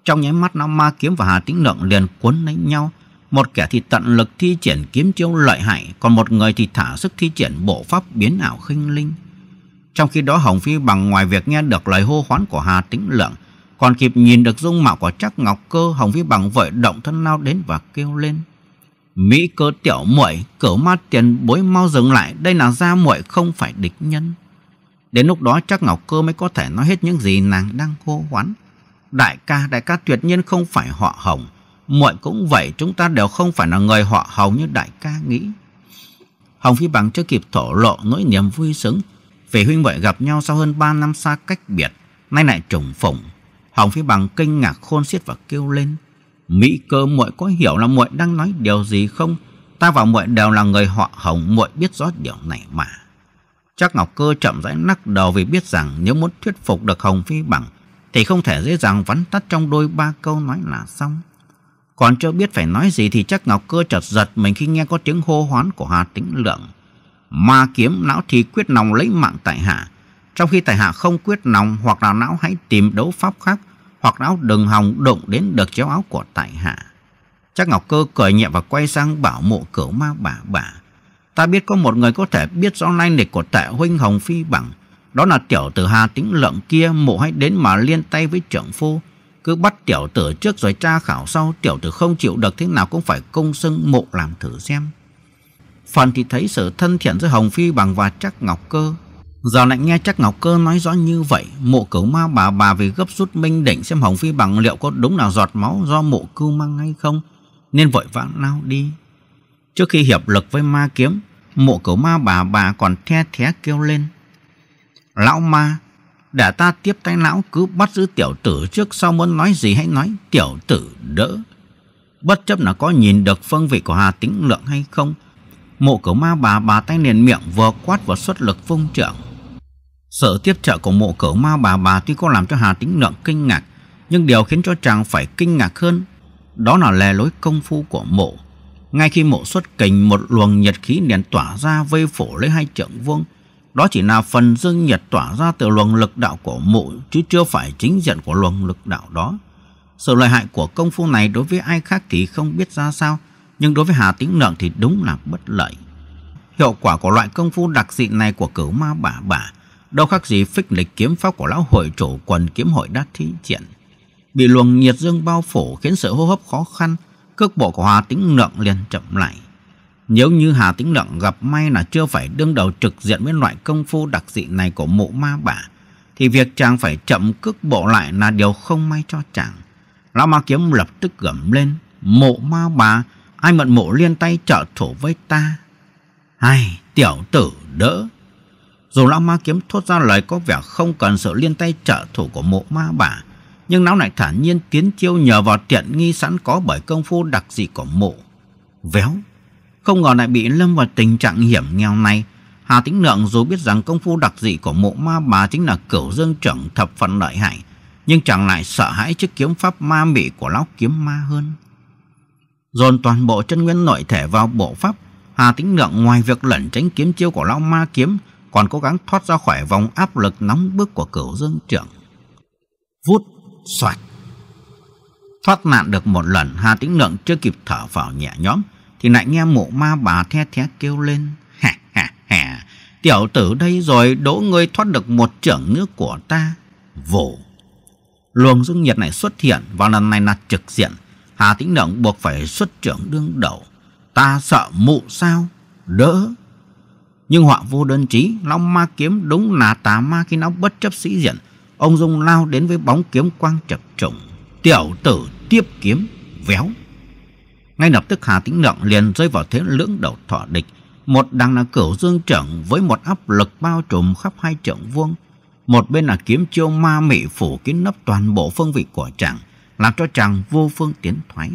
Trong nháy mắt nó ma kiếm và Hà Tĩnh Lượng liền cuốn lấy nhau. Một kẻ thì tận lực thi triển kiếm chiêu lợi hại, còn một người thì thả sức thi triển bộ pháp biến ảo khinh linh. Trong khi đó Hồng Phi bằng ngoài việc nghe được lời hô hoán của Hà Tĩnh Lượng, còn kịp nhìn được dung mạo của Trác Ngọc Cơ, Hồng Phi bằng vội động thân lao đến và kêu lên. Mỹ cơ tiểu muội cỡ ma tiền bối mau dừng lại Đây là gia muội không phải địch nhân Đến lúc đó chắc Ngọc Cơ mới có thể nói hết những gì nàng đang hô hoán Đại ca, đại ca tuyệt nhiên không phải họ hồng muội cũng vậy chúng ta đều không phải là người họ hồng như đại ca nghĩ Hồng Phi Bằng chưa kịp thổ lộ nỗi niềm vui sướng Vì huynh muội gặp nhau sau hơn 3 năm xa cách biệt Nay lại trùng phủng Hồng Phi Bằng kinh ngạc khôn xiết và kêu lên Mỹ cơ muội có hiểu là muội đang nói điều gì không? Ta và muội đều là người họ Hồng, muội biết rõ điều này mà. Chắc Ngọc Cơ chậm rãi nắc đầu vì biết rằng nếu muốn thuyết phục được Hồng Phi bằng thì không thể dễ dàng vắn tắt trong đôi ba câu nói là xong. Còn chưa biết phải nói gì thì chắc Ngọc Cơ chợt giật mình khi nghe có tiếng hô hoán của Hà Tĩnh Lượng. Ma kiếm não thì quyết lòng lấy mạng tại hạ, trong khi tại hạ không quyết lòng hoặc là não hãy tìm đấu pháp khác hoặc lão đừng hòng đụng đến được chéo áo của tại hạ. Chắc Ngọc Cơ cười nhẹ và quay sang bảo mộ cửu ma bà bà. Ta biết có một người có thể biết rõ lai lịch của tại huynh Hồng Phi bằng. Đó là tiểu tử Hà Tĩnh Lợm kia mộ hãy đến mà liên tay với trưởng phu. Cứ bắt tiểu tử trước rồi tra khảo sau. Tiểu tử không chịu được thế nào cũng phải công xưng mộ làm thử xem. Phần thì thấy sự thân thiện giữa Hồng Phi bằng và chắc Ngọc Cơ Giờ lại nghe chắc Ngọc Cơ nói rõ như vậy Mộ cửu ma bà bà vì gấp rút minh định Xem Hồng Phi bằng liệu có đúng là giọt máu Do mộ cưu mang hay không Nên vội vã lao đi Trước khi hiệp lực với ma kiếm Mộ cửu ma bà bà còn the thé kêu lên Lão ma Để ta tiếp tay lão cứ bắt giữ tiểu tử trước Sau muốn nói gì hãy nói tiểu tử đỡ Bất chấp là có nhìn được phương vị của Hà Tĩnh Lượng hay không Mộ cửu ma bà bà tay liền miệng vừa quát vừa xuất lực vung trưởng sự tiếp trợ của mộ cửu ma bà bà tuy có làm cho Hà Tĩnh Lượng kinh ngạc, nhưng điều khiến cho chàng phải kinh ngạc hơn đó là lè lối công phu của mộ. Ngay khi mộ xuất kình, một luồng nhiệt khí liền tỏa ra vây phủ lấy hai trượng vuông. Đó chỉ là phần dương nhiệt tỏa ra từ luồng lực đạo của mộ, chứ chưa phải chính diện của luồng lực đạo đó. Sự lợi hại của công phu này đối với ai khác thì không biết ra sao, nhưng đối với Hà Tĩnh Lượng thì đúng là bất lợi. Hiệu quả của loại công phu đặc dị này của cửu ma bà bà đâu khác gì phích lịch kiếm pháp của lão hội chủ quần kiếm hội đã thí triển. Bị luồng nhiệt dương bao phủ khiến sự hô hấp khó khăn, cước bộ của Hà Tĩnh Lượng liền chậm lại. Nếu như Hà Tĩnh Lượng gặp may là chưa phải đương đầu trực diện với loại công phu đặc dị này của mụ ma bả, thì việc chàng phải chậm cước bộ lại là điều không may cho chàng. Lão ma kiếm lập tức gầm lên, mộ ma bà, ai mận mộ liên tay trợ thủ với ta. Ai, tiểu tử đỡ, dù lão ma kiếm thốt ra lời có vẻ không cần sự liên tay trợ thủ của mộ ma bà, nhưng lão lại thản nhiên tiến chiêu nhờ vào tiện nghi sẵn có bởi công phu đặc dị của mộ. Véo, không ngờ lại bị lâm vào tình trạng hiểm nghèo này. Hà Tĩnh Lượng dù biết rằng công phu đặc dị của mộ ma bà chính là cửu dương trưởng thập phần lợi hại, nhưng chẳng lại sợ hãi trước kiếm pháp ma mị của lão kiếm ma hơn. Dồn toàn bộ chân nguyên nội thể vào bộ pháp, Hà Tĩnh Lượng ngoài việc lẩn tránh kiếm chiêu của lão ma kiếm còn cố gắng thoát ra khỏi vòng áp lực nóng bức của cửu dương trưởng. Vút, xoạch. Thoát nạn được một lần, Hà Tĩnh Lượng chưa kịp thở vào nhẹ nhõm, thì lại nghe mụ ma bà the thé kêu lên. Hà hà hà, tiểu tử đây rồi đỗ ngươi thoát được một trưởng nữa của ta. Vổ. Luồng dung nhiệt này xuất hiện và lần này là trực diện. Hà Tĩnh Lượng buộc phải xuất trưởng đương đầu. Ta sợ mụ sao? Đỡ. Nhưng họa vô đơn trí, long ma kiếm đúng là tà ma khi nó bất chấp sĩ diện. Ông Dung lao đến với bóng kiếm quang chập trùng. Tiểu tử tiếp kiếm, véo. Ngay lập tức Hà Tĩnh Lượng liền rơi vào thế lưỡng đầu thọ địch. Một đằng là cửu dương trưởng với một áp lực bao trùm khắp hai trượng vuông. Một bên là kiếm chiêu ma mị phủ kín nấp toàn bộ phương vị của chàng, làm cho chàng vô phương tiến thoái.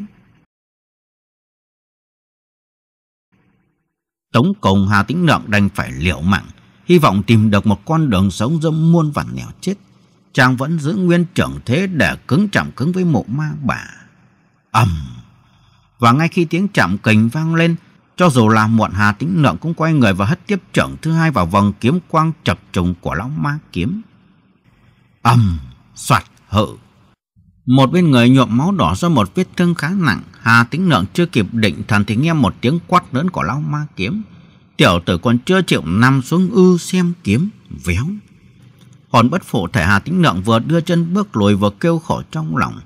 Tống cùng Hà Tĩnh Nượng đành phải liều mạng, hy vọng tìm được một con đường sống dâm muôn vạn nghèo chết. Chàng vẫn giữ nguyên trưởng thế để cứng chạm cứng với mộ ma bà. ầm Và ngay khi tiếng chạm kình vang lên, cho dù là muộn Hà Tĩnh Nượng cũng quay người và hất tiếp trưởng thứ hai vào vòng kiếm quang chập trùng của lão ma kiếm. ầm xoạt hự! Một bên người nhuộm máu đỏ do một vết thương khá nặng, Hà Tĩnh Lượng chưa kịp định thần thì nghe một tiếng quát lớn của lão ma kiếm. Tiểu tử còn chưa chịu nằm xuống ư xem kiếm, véo. Hòn bất phụ thể Hà Tĩnh Lượng vừa đưa chân bước lùi vừa kêu khổ trong lòng.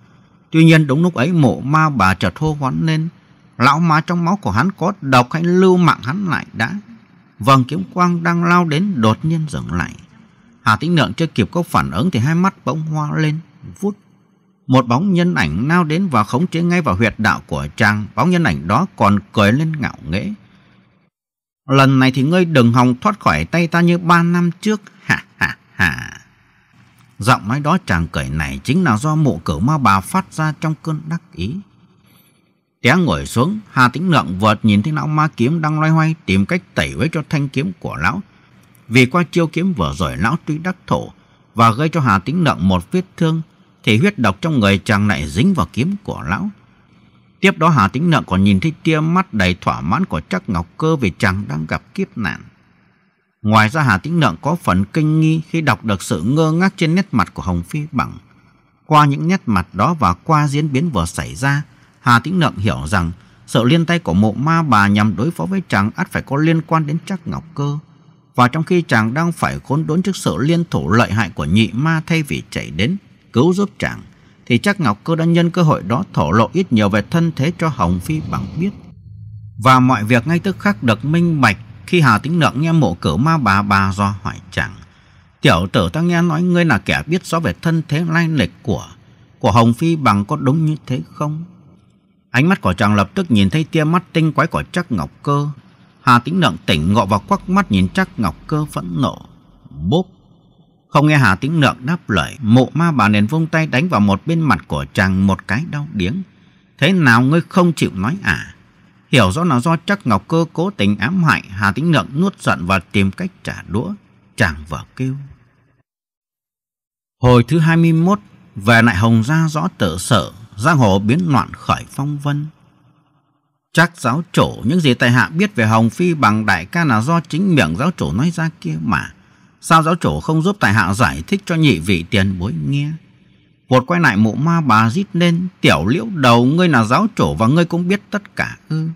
Tuy nhiên đúng lúc ấy mộ ma bà chợt hô hoán lên. Lão ma trong máu của hắn có độc hãy lưu mạng hắn lại đã. Vầng kiếm quang đang lao đến đột nhiên dừng lại. Hà Tĩnh Lượng chưa kịp có phản ứng thì hai mắt bỗng hoa lên, vút một bóng nhân ảnh nao đến và khống chế ngay vào huyệt đạo của chàng. Bóng nhân ảnh đó còn cười lên ngạo nghễ. Lần này thì ngươi đừng hòng thoát khỏi tay ta như ba năm trước. Ha ha ha. Giọng nói đó chàng cười này chính là do mụ cửu ma bà phát ra trong cơn đắc ý. Té ngồi xuống, Hà Tĩnh Lượng vợt nhìn thấy lão ma kiếm đang loay hoay tìm cách tẩy uế cho thanh kiếm của lão. Vì qua chiêu kiếm vừa rồi lão tuy đắc thổ và gây cho Hà Tĩnh Lượng một vết thương thì huyết độc trong người chàng lại dính vào kiếm của lão. Tiếp đó Hà Tĩnh Nợ còn nhìn thấy tia mắt đầy thỏa mãn của Trác Ngọc Cơ về chàng đang gặp kiếp nạn. Ngoài ra Hà Tĩnh Nợ có phần kinh nghi khi đọc được sự ngơ ngác trên nét mặt của Hồng Phi Bằng. Qua những nét mặt đó và qua diễn biến vừa xảy ra, Hà Tĩnh Nợ hiểu rằng sự liên tay của mộ ma bà nhằm đối phó với chàng ắt phải có liên quan đến Trác Ngọc Cơ. Và trong khi chàng đang phải khốn đốn trước sự liên thủ lợi hại của nhị ma thay vì chạy đến, cứu giúp chàng thì chắc Ngọc Cơ đã nhân cơ hội đó thổ lộ ít nhiều về thân thế cho Hồng Phi bằng biết. Và mọi việc ngay tức khắc được minh bạch khi Hà Tĩnh Lượng nghe mộ cửu ma bà bà do hỏi chàng. Tiểu tử ta nghe nói ngươi là kẻ biết rõ về thân thế lai lịch của của Hồng Phi bằng có đúng như thế không? Ánh mắt của chàng lập tức nhìn thấy tia mắt tinh quái của chắc Ngọc Cơ. Hà Tĩnh Lượng tỉnh ngộ và quắc mắt nhìn chắc Ngọc Cơ phẫn nộ. Bốp! Không nghe Hà Tĩnh Nượng đáp lời, mụ ma bà nền vung tay đánh vào một bên mặt của chàng một cái đau điếng. Thế nào ngươi không chịu nói à? Hiểu rõ là do chắc Ngọc Cơ cố tình ám hại, Hà Tĩnh Nượng nuốt giận và tìm cách trả đũa. Chàng vợ kêu. Hồi thứ 21, về lại Hồng Gia rõ tự sở, giang hồ biến loạn khởi phong vân. Chắc giáo chủ những gì tài hạ biết về Hồng Phi bằng đại ca là do chính miệng giáo chủ nói ra kia mà. Sao giáo chủ không giúp tài hạ giải thích cho nhị vị tiền bối nghe? Vột quay lại mụ ma bà rít lên, tiểu liễu đầu ngươi là giáo chủ và ngươi cũng biết tất cả ư.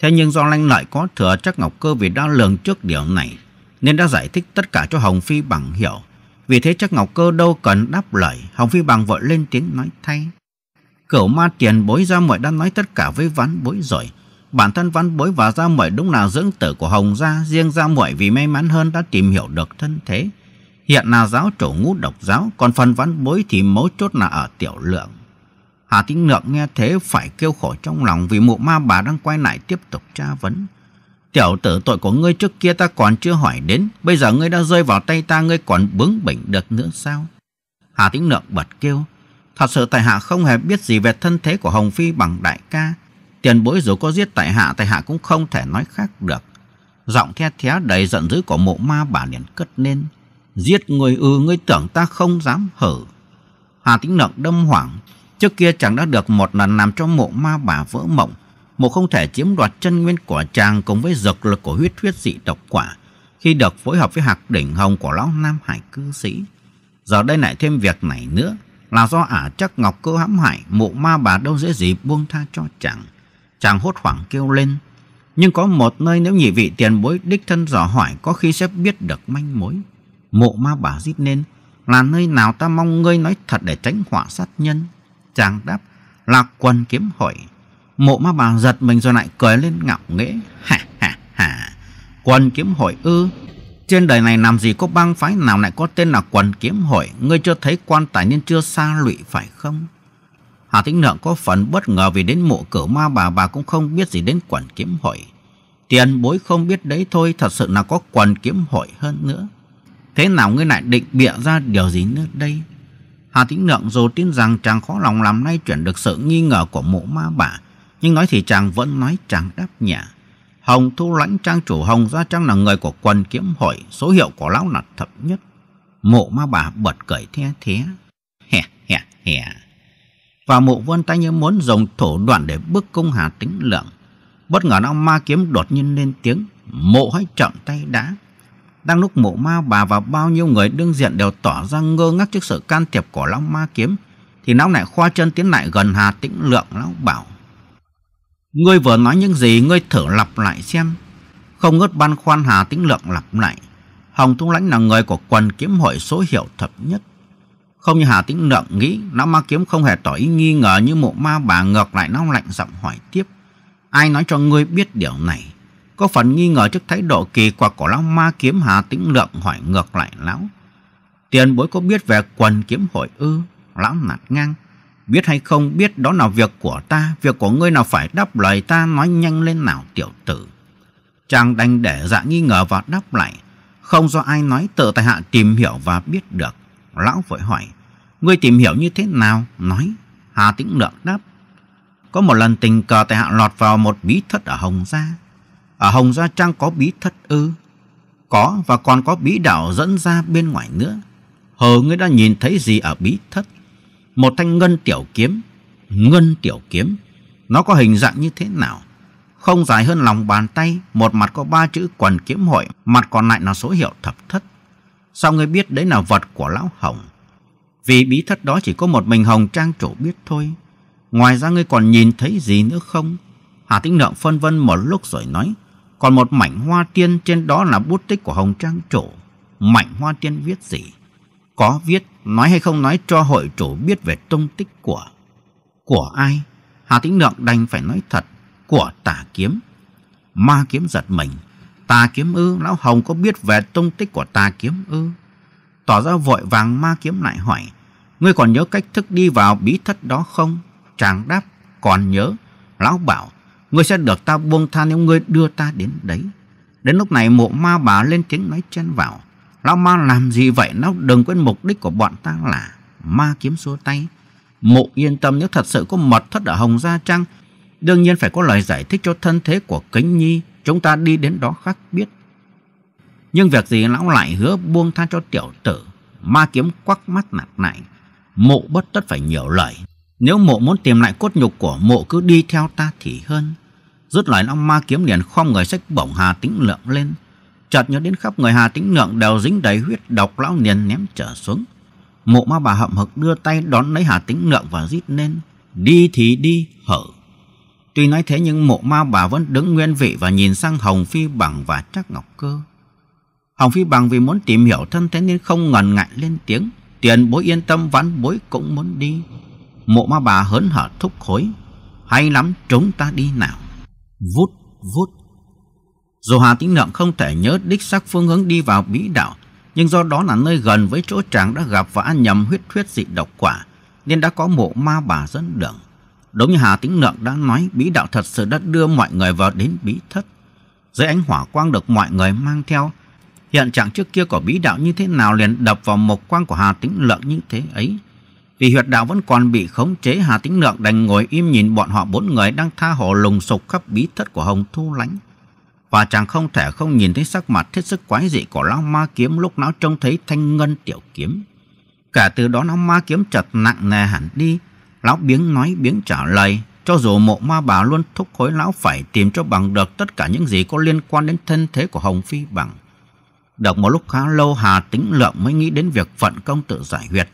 Thế nhưng do lanh lợi có thừa chắc Ngọc Cơ vì đã lường trước điều này, nên đã giải thích tất cả cho Hồng Phi bằng hiểu. Vì thế chắc Ngọc Cơ đâu cần đáp lời, Hồng Phi bằng vội lên tiếng nói thay. Cửu ma tiền bối ra mọi đã nói tất cả với ván bối rồi, bản thân văn bối và gia muội đúng là dưỡng tử của hồng gia riêng gia muội vì may mắn hơn đã tìm hiểu được thân thế hiện là giáo chủ ngũ độc giáo còn phần văn bối thì mấu chốt là ở tiểu lượng hà tĩnh lượng nghe thế phải kêu khổ trong lòng vì mụ ma bà đang quay lại tiếp tục tra vấn tiểu tử tội của ngươi trước kia ta còn chưa hỏi đến bây giờ ngươi đã rơi vào tay ta ngươi còn bướng bỉnh được nữa sao hà tĩnh lượng bật kêu thật sự tại hạ không hề biết gì về thân thế của hồng phi bằng đại ca Tiền bối dù có giết tại hạ, tại hạ cũng không thể nói khác được. Giọng the thé đầy giận dữ của mộ ma bà liền cất lên. Giết người ư, ngươi tưởng ta không dám hở. Hà Tĩnh Nượng đâm hoảng. Trước kia chàng đã được một lần làm cho mộ ma bà vỡ mộng. Mộ không thể chiếm đoạt chân nguyên của chàng cùng với dược lực của huyết huyết dị độc quả khi được phối hợp với hạc đỉnh hồng của lão Nam Hải cư sĩ. Giờ đây lại thêm việc này nữa là do ả chắc ngọc cơ hãm hại mụ ma bà đâu dễ gì buông tha cho chàng chàng hốt hoảng kêu lên. Nhưng có một nơi nếu nhị vị tiền bối đích thân dò hỏi có khi sẽ biết được manh mối. Mộ ma bà rít lên là nơi nào ta mong ngươi nói thật để tránh họa sát nhân. Chàng đáp là quần kiếm hội. Mộ ma bà giật mình rồi lại cười lên ngạo nghễ. Ha ha ha. Quần kiếm hội ư. Trên đời này làm gì có bang phái nào lại có tên là quần kiếm hội. Ngươi chưa thấy quan tài nên chưa xa lụy phải không? Hà Tĩnh Nượng có phần bất ngờ vì đến mộ cửa ma bà bà cũng không biết gì đến quần kiếm hội. Tiền bối không biết đấy thôi, thật sự là có quần kiếm hội hơn nữa. Thế nào ngươi lại định bịa ra điều gì nữa đây? Hà Tĩnh Nượng dù tin rằng chàng khó lòng làm nay chuyển được sự nghi ngờ của mộ ma bà, nhưng nói thì chàng vẫn nói chàng đáp nhả. Hồng thu lãnh trang chủ Hồng ra Trang là người của quần kiếm hội, số hiệu của lão là thập nhất. Mộ ma bà bật cười the thế. Hè hè hè và mộ vân tay như muốn dùng thủ đoạn để bức công hà tính lượng. Bất ngờ lão ma kiếm đột nhiên lên tiếng, mộ hãy chậm tay đã. Đang lúc mộ ma bà và bao nhiêu người đương diện đều tỏ ra ngơ ngác trước sự can thiệp của lão ma kiếm, thì lão lại khoa chân tiến lại gần hà tĩnh lượng lão bảo. Ngươi vừa nói những gì ngươi thử lặp lại xem. Không ngớt băn khoăn hà tĩnh lượng lặp lại. Hồng Thung Lãnh là người của quần kiếm hội số hiệu thập nhất. Không như Hà Tĩnh Lượng nghĩ, lão ma kiếm không hề tỏ ý nghi ngờ như mộ ma bà ngược lại nó lạnh giọng hỏi tiếp. Ai nói cho ngươi biết điều này? Có phần nghi ngờ trước thái độ kỳ quặc của lão ma kiếm Hà Tĩnh Lượng hỏi ngược lại lão. Tiền bối có biết về quần kiếm hội ư? Lão nạt ngang. Biết hay không biết đó là việc của ta, việc của ngươi nào phải đáp lời ta nói nhanh lên nào tiểu tử. Chàng đành để dạ nghi ngờ và đáp lại. Không do ai nói tự tại hạ tìm hiểu và biết được. Lão vội hỏi. Ngươi tìm hiểu như thế nào? Nói. Hà Tĩnh Lượng đáp. Có một lần tình cờ tại hạ lọt vào một bí thất ở Hồng Gia. Ở Hồng Gia Trang có bí thất ư? Có và còn có bí đạo dẫn ra bên ngoài nữa. Hờ ngươi đã nhìn thấy gì ở bí thất? Một thanh ngân tiểu kiếm. Ngân tiểu kiếm. Nó có hình dạng như thế nào? Không dài hơn lòng bàn tay, một mặt có ba chữ quần kiếm hội, mặt còn lại là số hiệu thập thất. Sao ngươi biết đấy là vật của lão Hồng? Vì bí thất đó chỉ có một mình Hồng Trang chủ biết thôi. Ngoài ra ngươi còn nhìn thấy gì nữa không? Hà Tĩnh Lượng phân vân một lúc rồi nói. Còn một mảnh hoa tiên trên đó là bút tích của Hồng Trang chủ. Mảnh hoa tiên viết gì? Có viết, nói hay không nói cho hội chủ biết về tung tích của. Của ai? Hà Tĩnh Lượng đành phải nói thật. Của tà kiếm. Ma kiếm giật mình. Tà kiếm ư, Lão Hồng có biết về tung tích của tà kiếm ư? Tỏ ra vội vàng ma kiếm lại hỏi. Ngươi còn nhớ cách thức đi vào bí thất đó không? Chàng đáp, còn nhớ. Lão bảo, ngươi sẽ được ta buông tha nếu ngươi đưa ta đến đấy. Đến lúc này mộ ma bà lên tiếng nói chen vào. Lão ma làm gì vậy? Lão đừng quên mục đích của bọn ta là ma kiếm xua tay. Mộ yên tâm nếu thật sự có mật thất ở Hồng Gia Trăng, đương nhiên phải có lời giải thích cho thân thế của Kính Nhi. Chúng ta đi đến đó khác biết. Nhưng việc gì lão lại hứa buông tha cho tiểu tử. Ma kiếm quắc mắt nạt nại mộ bất tất phải nhiều lời. Nếu mộ muốn tìm lại cốt nhục của mộ cứ đi theo ta thì hơn. dứt lời long ma kiếm liền khom người sách bổng Hà Tĩnh Lượng lên. Chợt nhớ đến khắp người Hà Tĩnh Lượng đều dính đầy huyết độc lão liền ném trở xuống. Mộ ma bà hậm hực đưa tay đón lấy Hà Tĩnh Lượng và rít lên. Đi thì đi, hở. Tuy nói thế nhưng mộ ma bà vẫn đứng nguyên vị và nhìn sang Hồng Phi Bằng và Trác Ngọc Cơ. Hồng Phi Bằng vì muốn tìm hiểu thân thế nên không ngần ngại lên tiếng tiền bối yên tâm vãn bối cũng muốn đi. Mộ ma bà hớn hở thúc khối. Hay lắm chúng ta đi nào. Vút vút. Dù Hà Tĩnh Lượng không thể nhớ đích xác phương hướng đi vào bí đạo nhưng do đó là nơi gần với chỗ chàng đã gặp và ăn nhầm huyết huyết dị độc quả, nên đã có mộ ma bà dẫn đường. Đúng như Hà Tĩnh Lượng đã nói, bí đạo thật sự đã đưa mọi người vào đến bí thất. Dưới ánh hỏa quang được mọi người mang theo, Hiện trạng trước kia của bí đạo như thế nào liền đập vào mộc quang của Hà Tĩnh Lượng như thế ấy. Vì huyệt đạo vẫn còn bị khống chế Hà Tĩnh Lượng đành ngồi im nhìn bọn họ bốn người đang tha hồ lùng sục khắp bí thất của Hồng Thu Lánh. Và chàng không thể không nhìn thấy sắc mặt thiết sức quái dị của lão ma kiếm lúc nó trông thấy thanh ngân tiểu kiếm. Cả từ đó lão ma kiếm chợt nặng nề hẳn đi, lão biếng nói biếng trả lời, cho dù mộ ma bà luôn thúc khối lão phải tìm cho bằng được tất cả những gì có liên quan đến thân thế của Hồng Phi bằng. Được một lúc khá lâu Hà Tĩnh Lượng mới nghĩ đến việc vận công tự giải huyệt.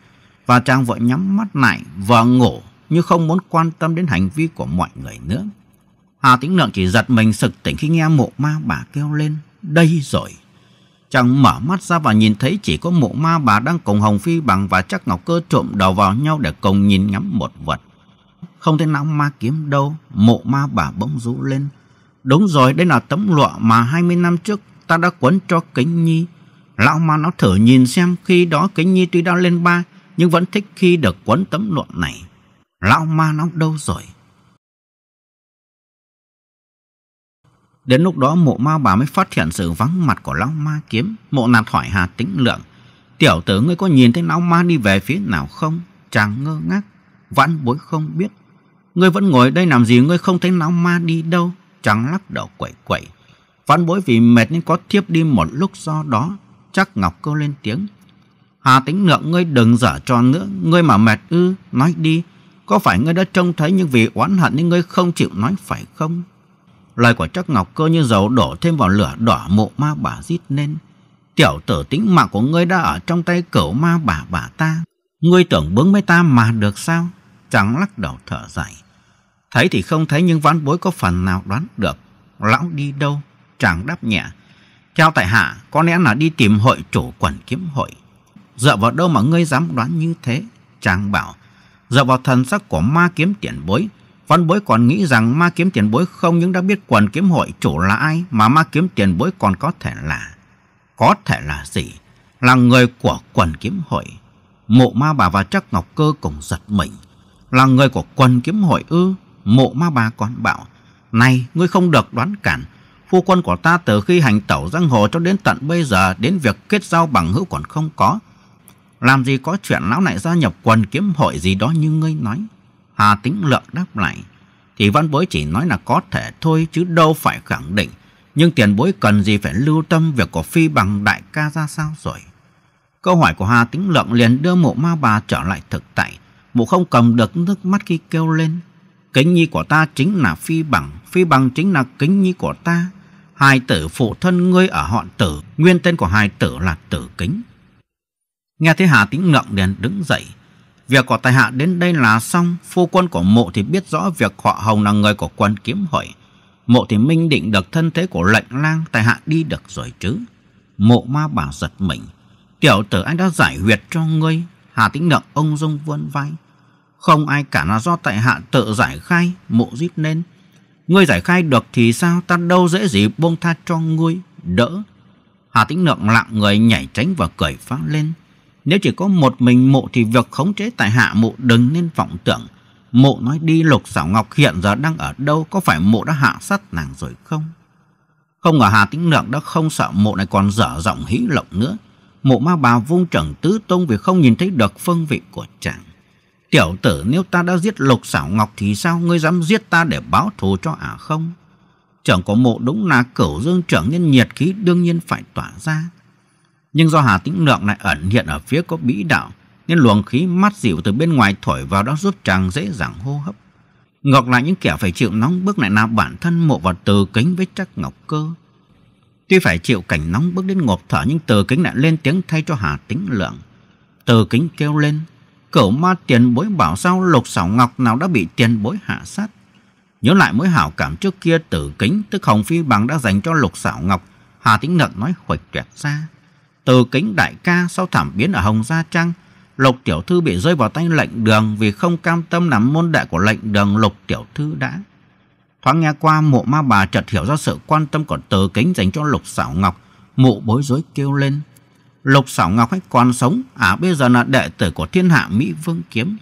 Và chàng vội nhắm mắt lại và ngủ như không muốn quan tâm đến hành vi của mọi người nữa. Hà Tĩnh Lượng chỉ giật mình sực tỉnh khi nghe mộ ma bà kêu lên. Đây rồi! Chàng mở mắt ra và nhìn thấy chỉ có mộ ma bà đang cùng Hồng Phi Bằng và chắc Ngọc Cơ trộm đầu vào nhau để cùng nhìn ngắm một vật. Không thấy nóng ma kiếm đâu, mộ ma bà bỗng rú lên. Đúng rồi, đây là tấm lụa mà 20 năm trước ta đã quấn cho kính nhi. Lão ma nó thở nhìn xem khi đó kính nhi tuy đã lên ba nhưng vẫn thích khi được quấn tấm lụa này. Lão ma nó đâu rồi? Đến lúc đó mộ ma bà mới phát hiện sự vắng mặt của lão ma kiếm. Mộ nạt hỏi Hà Tĩnh Lượng. Tiểu tử ngươi có nhìn thấy lão ma đi về phía nào không? Chàng ngơ ngác. Vãn bối không biết. Ngươi vẫn ngồi đây làm gì ngươi không thấy lão ma đi đâu? Chàng lắc đầu quẩy quẩy. Văn bối vì mệt nên có thiếp đi một lúc do đó. Chắc Ngọc kêu lên tiếng. Hà tính lượng ngươi đừng dở trò nữa. Ngươi mà mệt ư, nói đi. Có phải ngươi đã trông thấy những vì oán hận nên ngươi không chịu nói phải không? Lời của chắc Ngọc Cơ như dầu đổ thêm vào lửa đỏ mộ ma bà rít lên. Tiểu tử tính mạng của ngươi đã ở trong tay cẩu ma bà bà ta. Ngươi tưởng bướng mấy ta mà được sao? Trắng lắc đầu thở dài. Thấy thì không thấy nhưng ván bối có phần nào đoán được. Lão đi đâu? chàng đáp nhẹ. Theo tại hạ, có lẽ là đi tìm hội chủ quần kiếm hội. Dựa vào đâu mà ngươi dám đoán như thế? Chàng bảo, dựa vào thần sắc của ma kiếm tiền bối, văn bối còn nghĩ rằng ma kiếm tiền bối không những đã biết quần kiếm hội chủ là ai mà ma kiếm tiền bối còn có thể là... Có thể là gì? Là người của quần kiếm hội. Mộ ma bà và chắc ngọc cơ cùng giật mình. Là người của quần kiếm hội ư? Mộ ma bà còn bảo, này ngươi không được đoán cản, phu quân của ta từ khi hành tẩu giang hồ cho đến tận bây giờ đến việc kết giao bằng hữu còn không có. Làm gì có chuyện lão lại gia nhập quần kiếm hội gì đó như ngươi nói. Hà Tĩnh Lượng đáp lại. Thì văn bối chỉ nói là có thể thôi chứ đâu phải khẳng định. Nhưng tiền bối cần gì phải lưu tâm việc của phi bằng đại ca ra sao rồi. Câu hỏi của Hà Tĩnh Lượng liền đưa mụ ma bà trở lại thực tại. Mụ không cầm được nước mắt khi kêu lên. Kính nhi của ta chính là phi bằng, phi bằng chính là kính nhi của ta. Hai tử phụ thân ngươi ở họn tử, nguyên tên của hai tử là tử kính. Nghe thấy Hà Tĩnh Ngậm liền đứng dậy. Việc của tài hạ đến đây là xong, phu quân của mộ thì biết rõ việc họ hồng là người của quân kiếm hội. Mộ thì minh định được thân thế của lệnh lang, tài hạ đi được rồi chứ. Mộ ma bảo giật mình. Tiểu tử anh đã giải huyệt cho ngươi. Hà Tĩnh Ngậm ông dung vươn vai. Không ai cả là do tại hạ tự giải khai, mộ giết nên. Ngươi giải khai được thì sao ta đâu dễ gì buông tha cho ngươi, đỡ. Hà Tĩnh Lượng lặng người nhảy tránh và cười phá lên. Nếu chỉ có một mình mộ thì việc khống chế tại hạ mộ đừng nên vọng tưởng. Mộ nói đi lục xảo ngọc hiện giờ đang ở đâu, có phải mộ đã hạ sát nàng rồi không? Không ngờ Hà Tĩnh Lượng đã không sợ mộ này còn dở giọng hí lộng nữa. Mộ ma bà vung trần tứ tung vì không nhìn thấy được phân vị của chàng. Tiểu tử nếu ta đã giết lục xảo ngọc thì sao ngươi dám giết ta để báo thù cho ả không? Trưởng có mộ đúng là cửu dương trưởng nhân nhiệt khí đương nhiên phải tỏa ra. Nhưng do Hà Tĩnh Lượng lại ẩn hiện ở phía có bĩ đạo nên luồng khí mát dịu từ bên ngoài thổi vào đã giúp chàng dễ dàng hô hấp. Ngọc lại những kẻ phải chịu nóng bức lại là bản thân mộ vào từ kính với chắc ngọc cơ. Tuy phải chịu cảnh nóng bước đến ngộp thở nhưng từ kính lại lên tiếng thay cho Hà Tĩnh Lượng. Từ kính kêu lên Cửu ma tiền bối bảo sao lục xảo ngọc nào đã bị tiền bối hạ sát. Nhớ lại mối hảo cảm trước kia tử kính tức Hồng Phi Bằng đã dành cho lục xảo ngọc. Hà Tĩnh Nận nói khuệch tuyệt ra. Từ kính đại ca sau thảm biến ở Hồng Gia Trăng, Lục Tiểu Thư bị rơi vào tay lệnh đường vì không cam tâm nắm môn đệ của lệnh đường Lục Tiểu Thư đã. Thoáng nghe qua mộ ma bà chợt hiểu ra sự quan tâm của từ kính dành cho Lục Sảo Ngọc, mụ bối rối kêu lên. Lục Sảo Ngọc ấy còn sống, à bây giờ là đệ tử của thiên hạ Mỹ Vương Kiếm.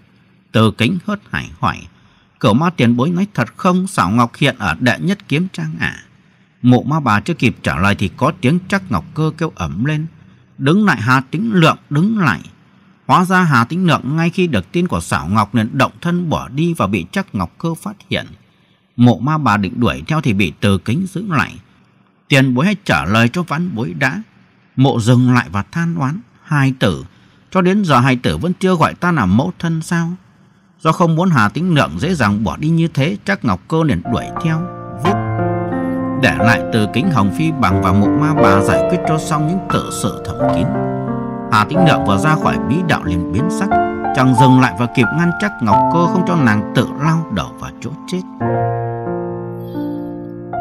Từ kính hớt hải hỏi, cửu ma tiền bối nói thật không Sảo Ngọc hiện ở đệ nhất kiếm trang à? Mụ ma bà chưa kịp trả lời thì có tiếng chắc Ngọc Cơ kêu ẩm lên. Đứng lại Hà Tĩnh Lượng, đứng lại. Hóa ra Hà Tĩnh Lượng ngay khi được tin của Sảo Ngọc liền động thân bỏ đi và bị chắc Ngọc Cơ phát hiện. Mộ ma bà định đuổi theo thì bị từ kính giữ lại. Tiền bối hãy trả lời cho ván bối đã. Mộ dừng lại và than oán. Hai tử, cho đến giờ hai tử vẫn chưa gọi ta là mẫu thân sao? Do không muốn Hà Tĩnh Lượng dễ dàng bỏ đi như thế, chắc Ngọc Cơ liền đuổi theo, vút. Để lại từ kính Hồng Phi bằng và mục ma bà giải quyết cho xong những tự sự thẩm kín. Hà Tĩnh Lượng vừa ra khỏi bí đạo liền biến sắc, chẳng dừng lại và kịp ngăn chắc Ngọc Cơ không cho nàng tự lao đầu vào chỗ chết.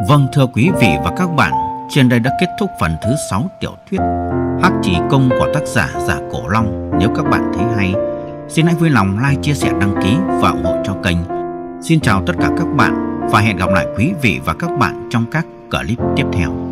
Vâng thưa quý vị và các bạn, trên đây đã kết thúc phần thứ 6 tiểu thuyết Hắc Chỉ Công của tác giả Giả Cổ Long. Nếu các bạn thấy hay, xin hãy vui lòng like, chia sẻ, đăng ký và ủng hộ cho kênh. Xin chào tất cả các bạn và hẹn gặp lại quý vị và các bạn trong các clip tiếp theo.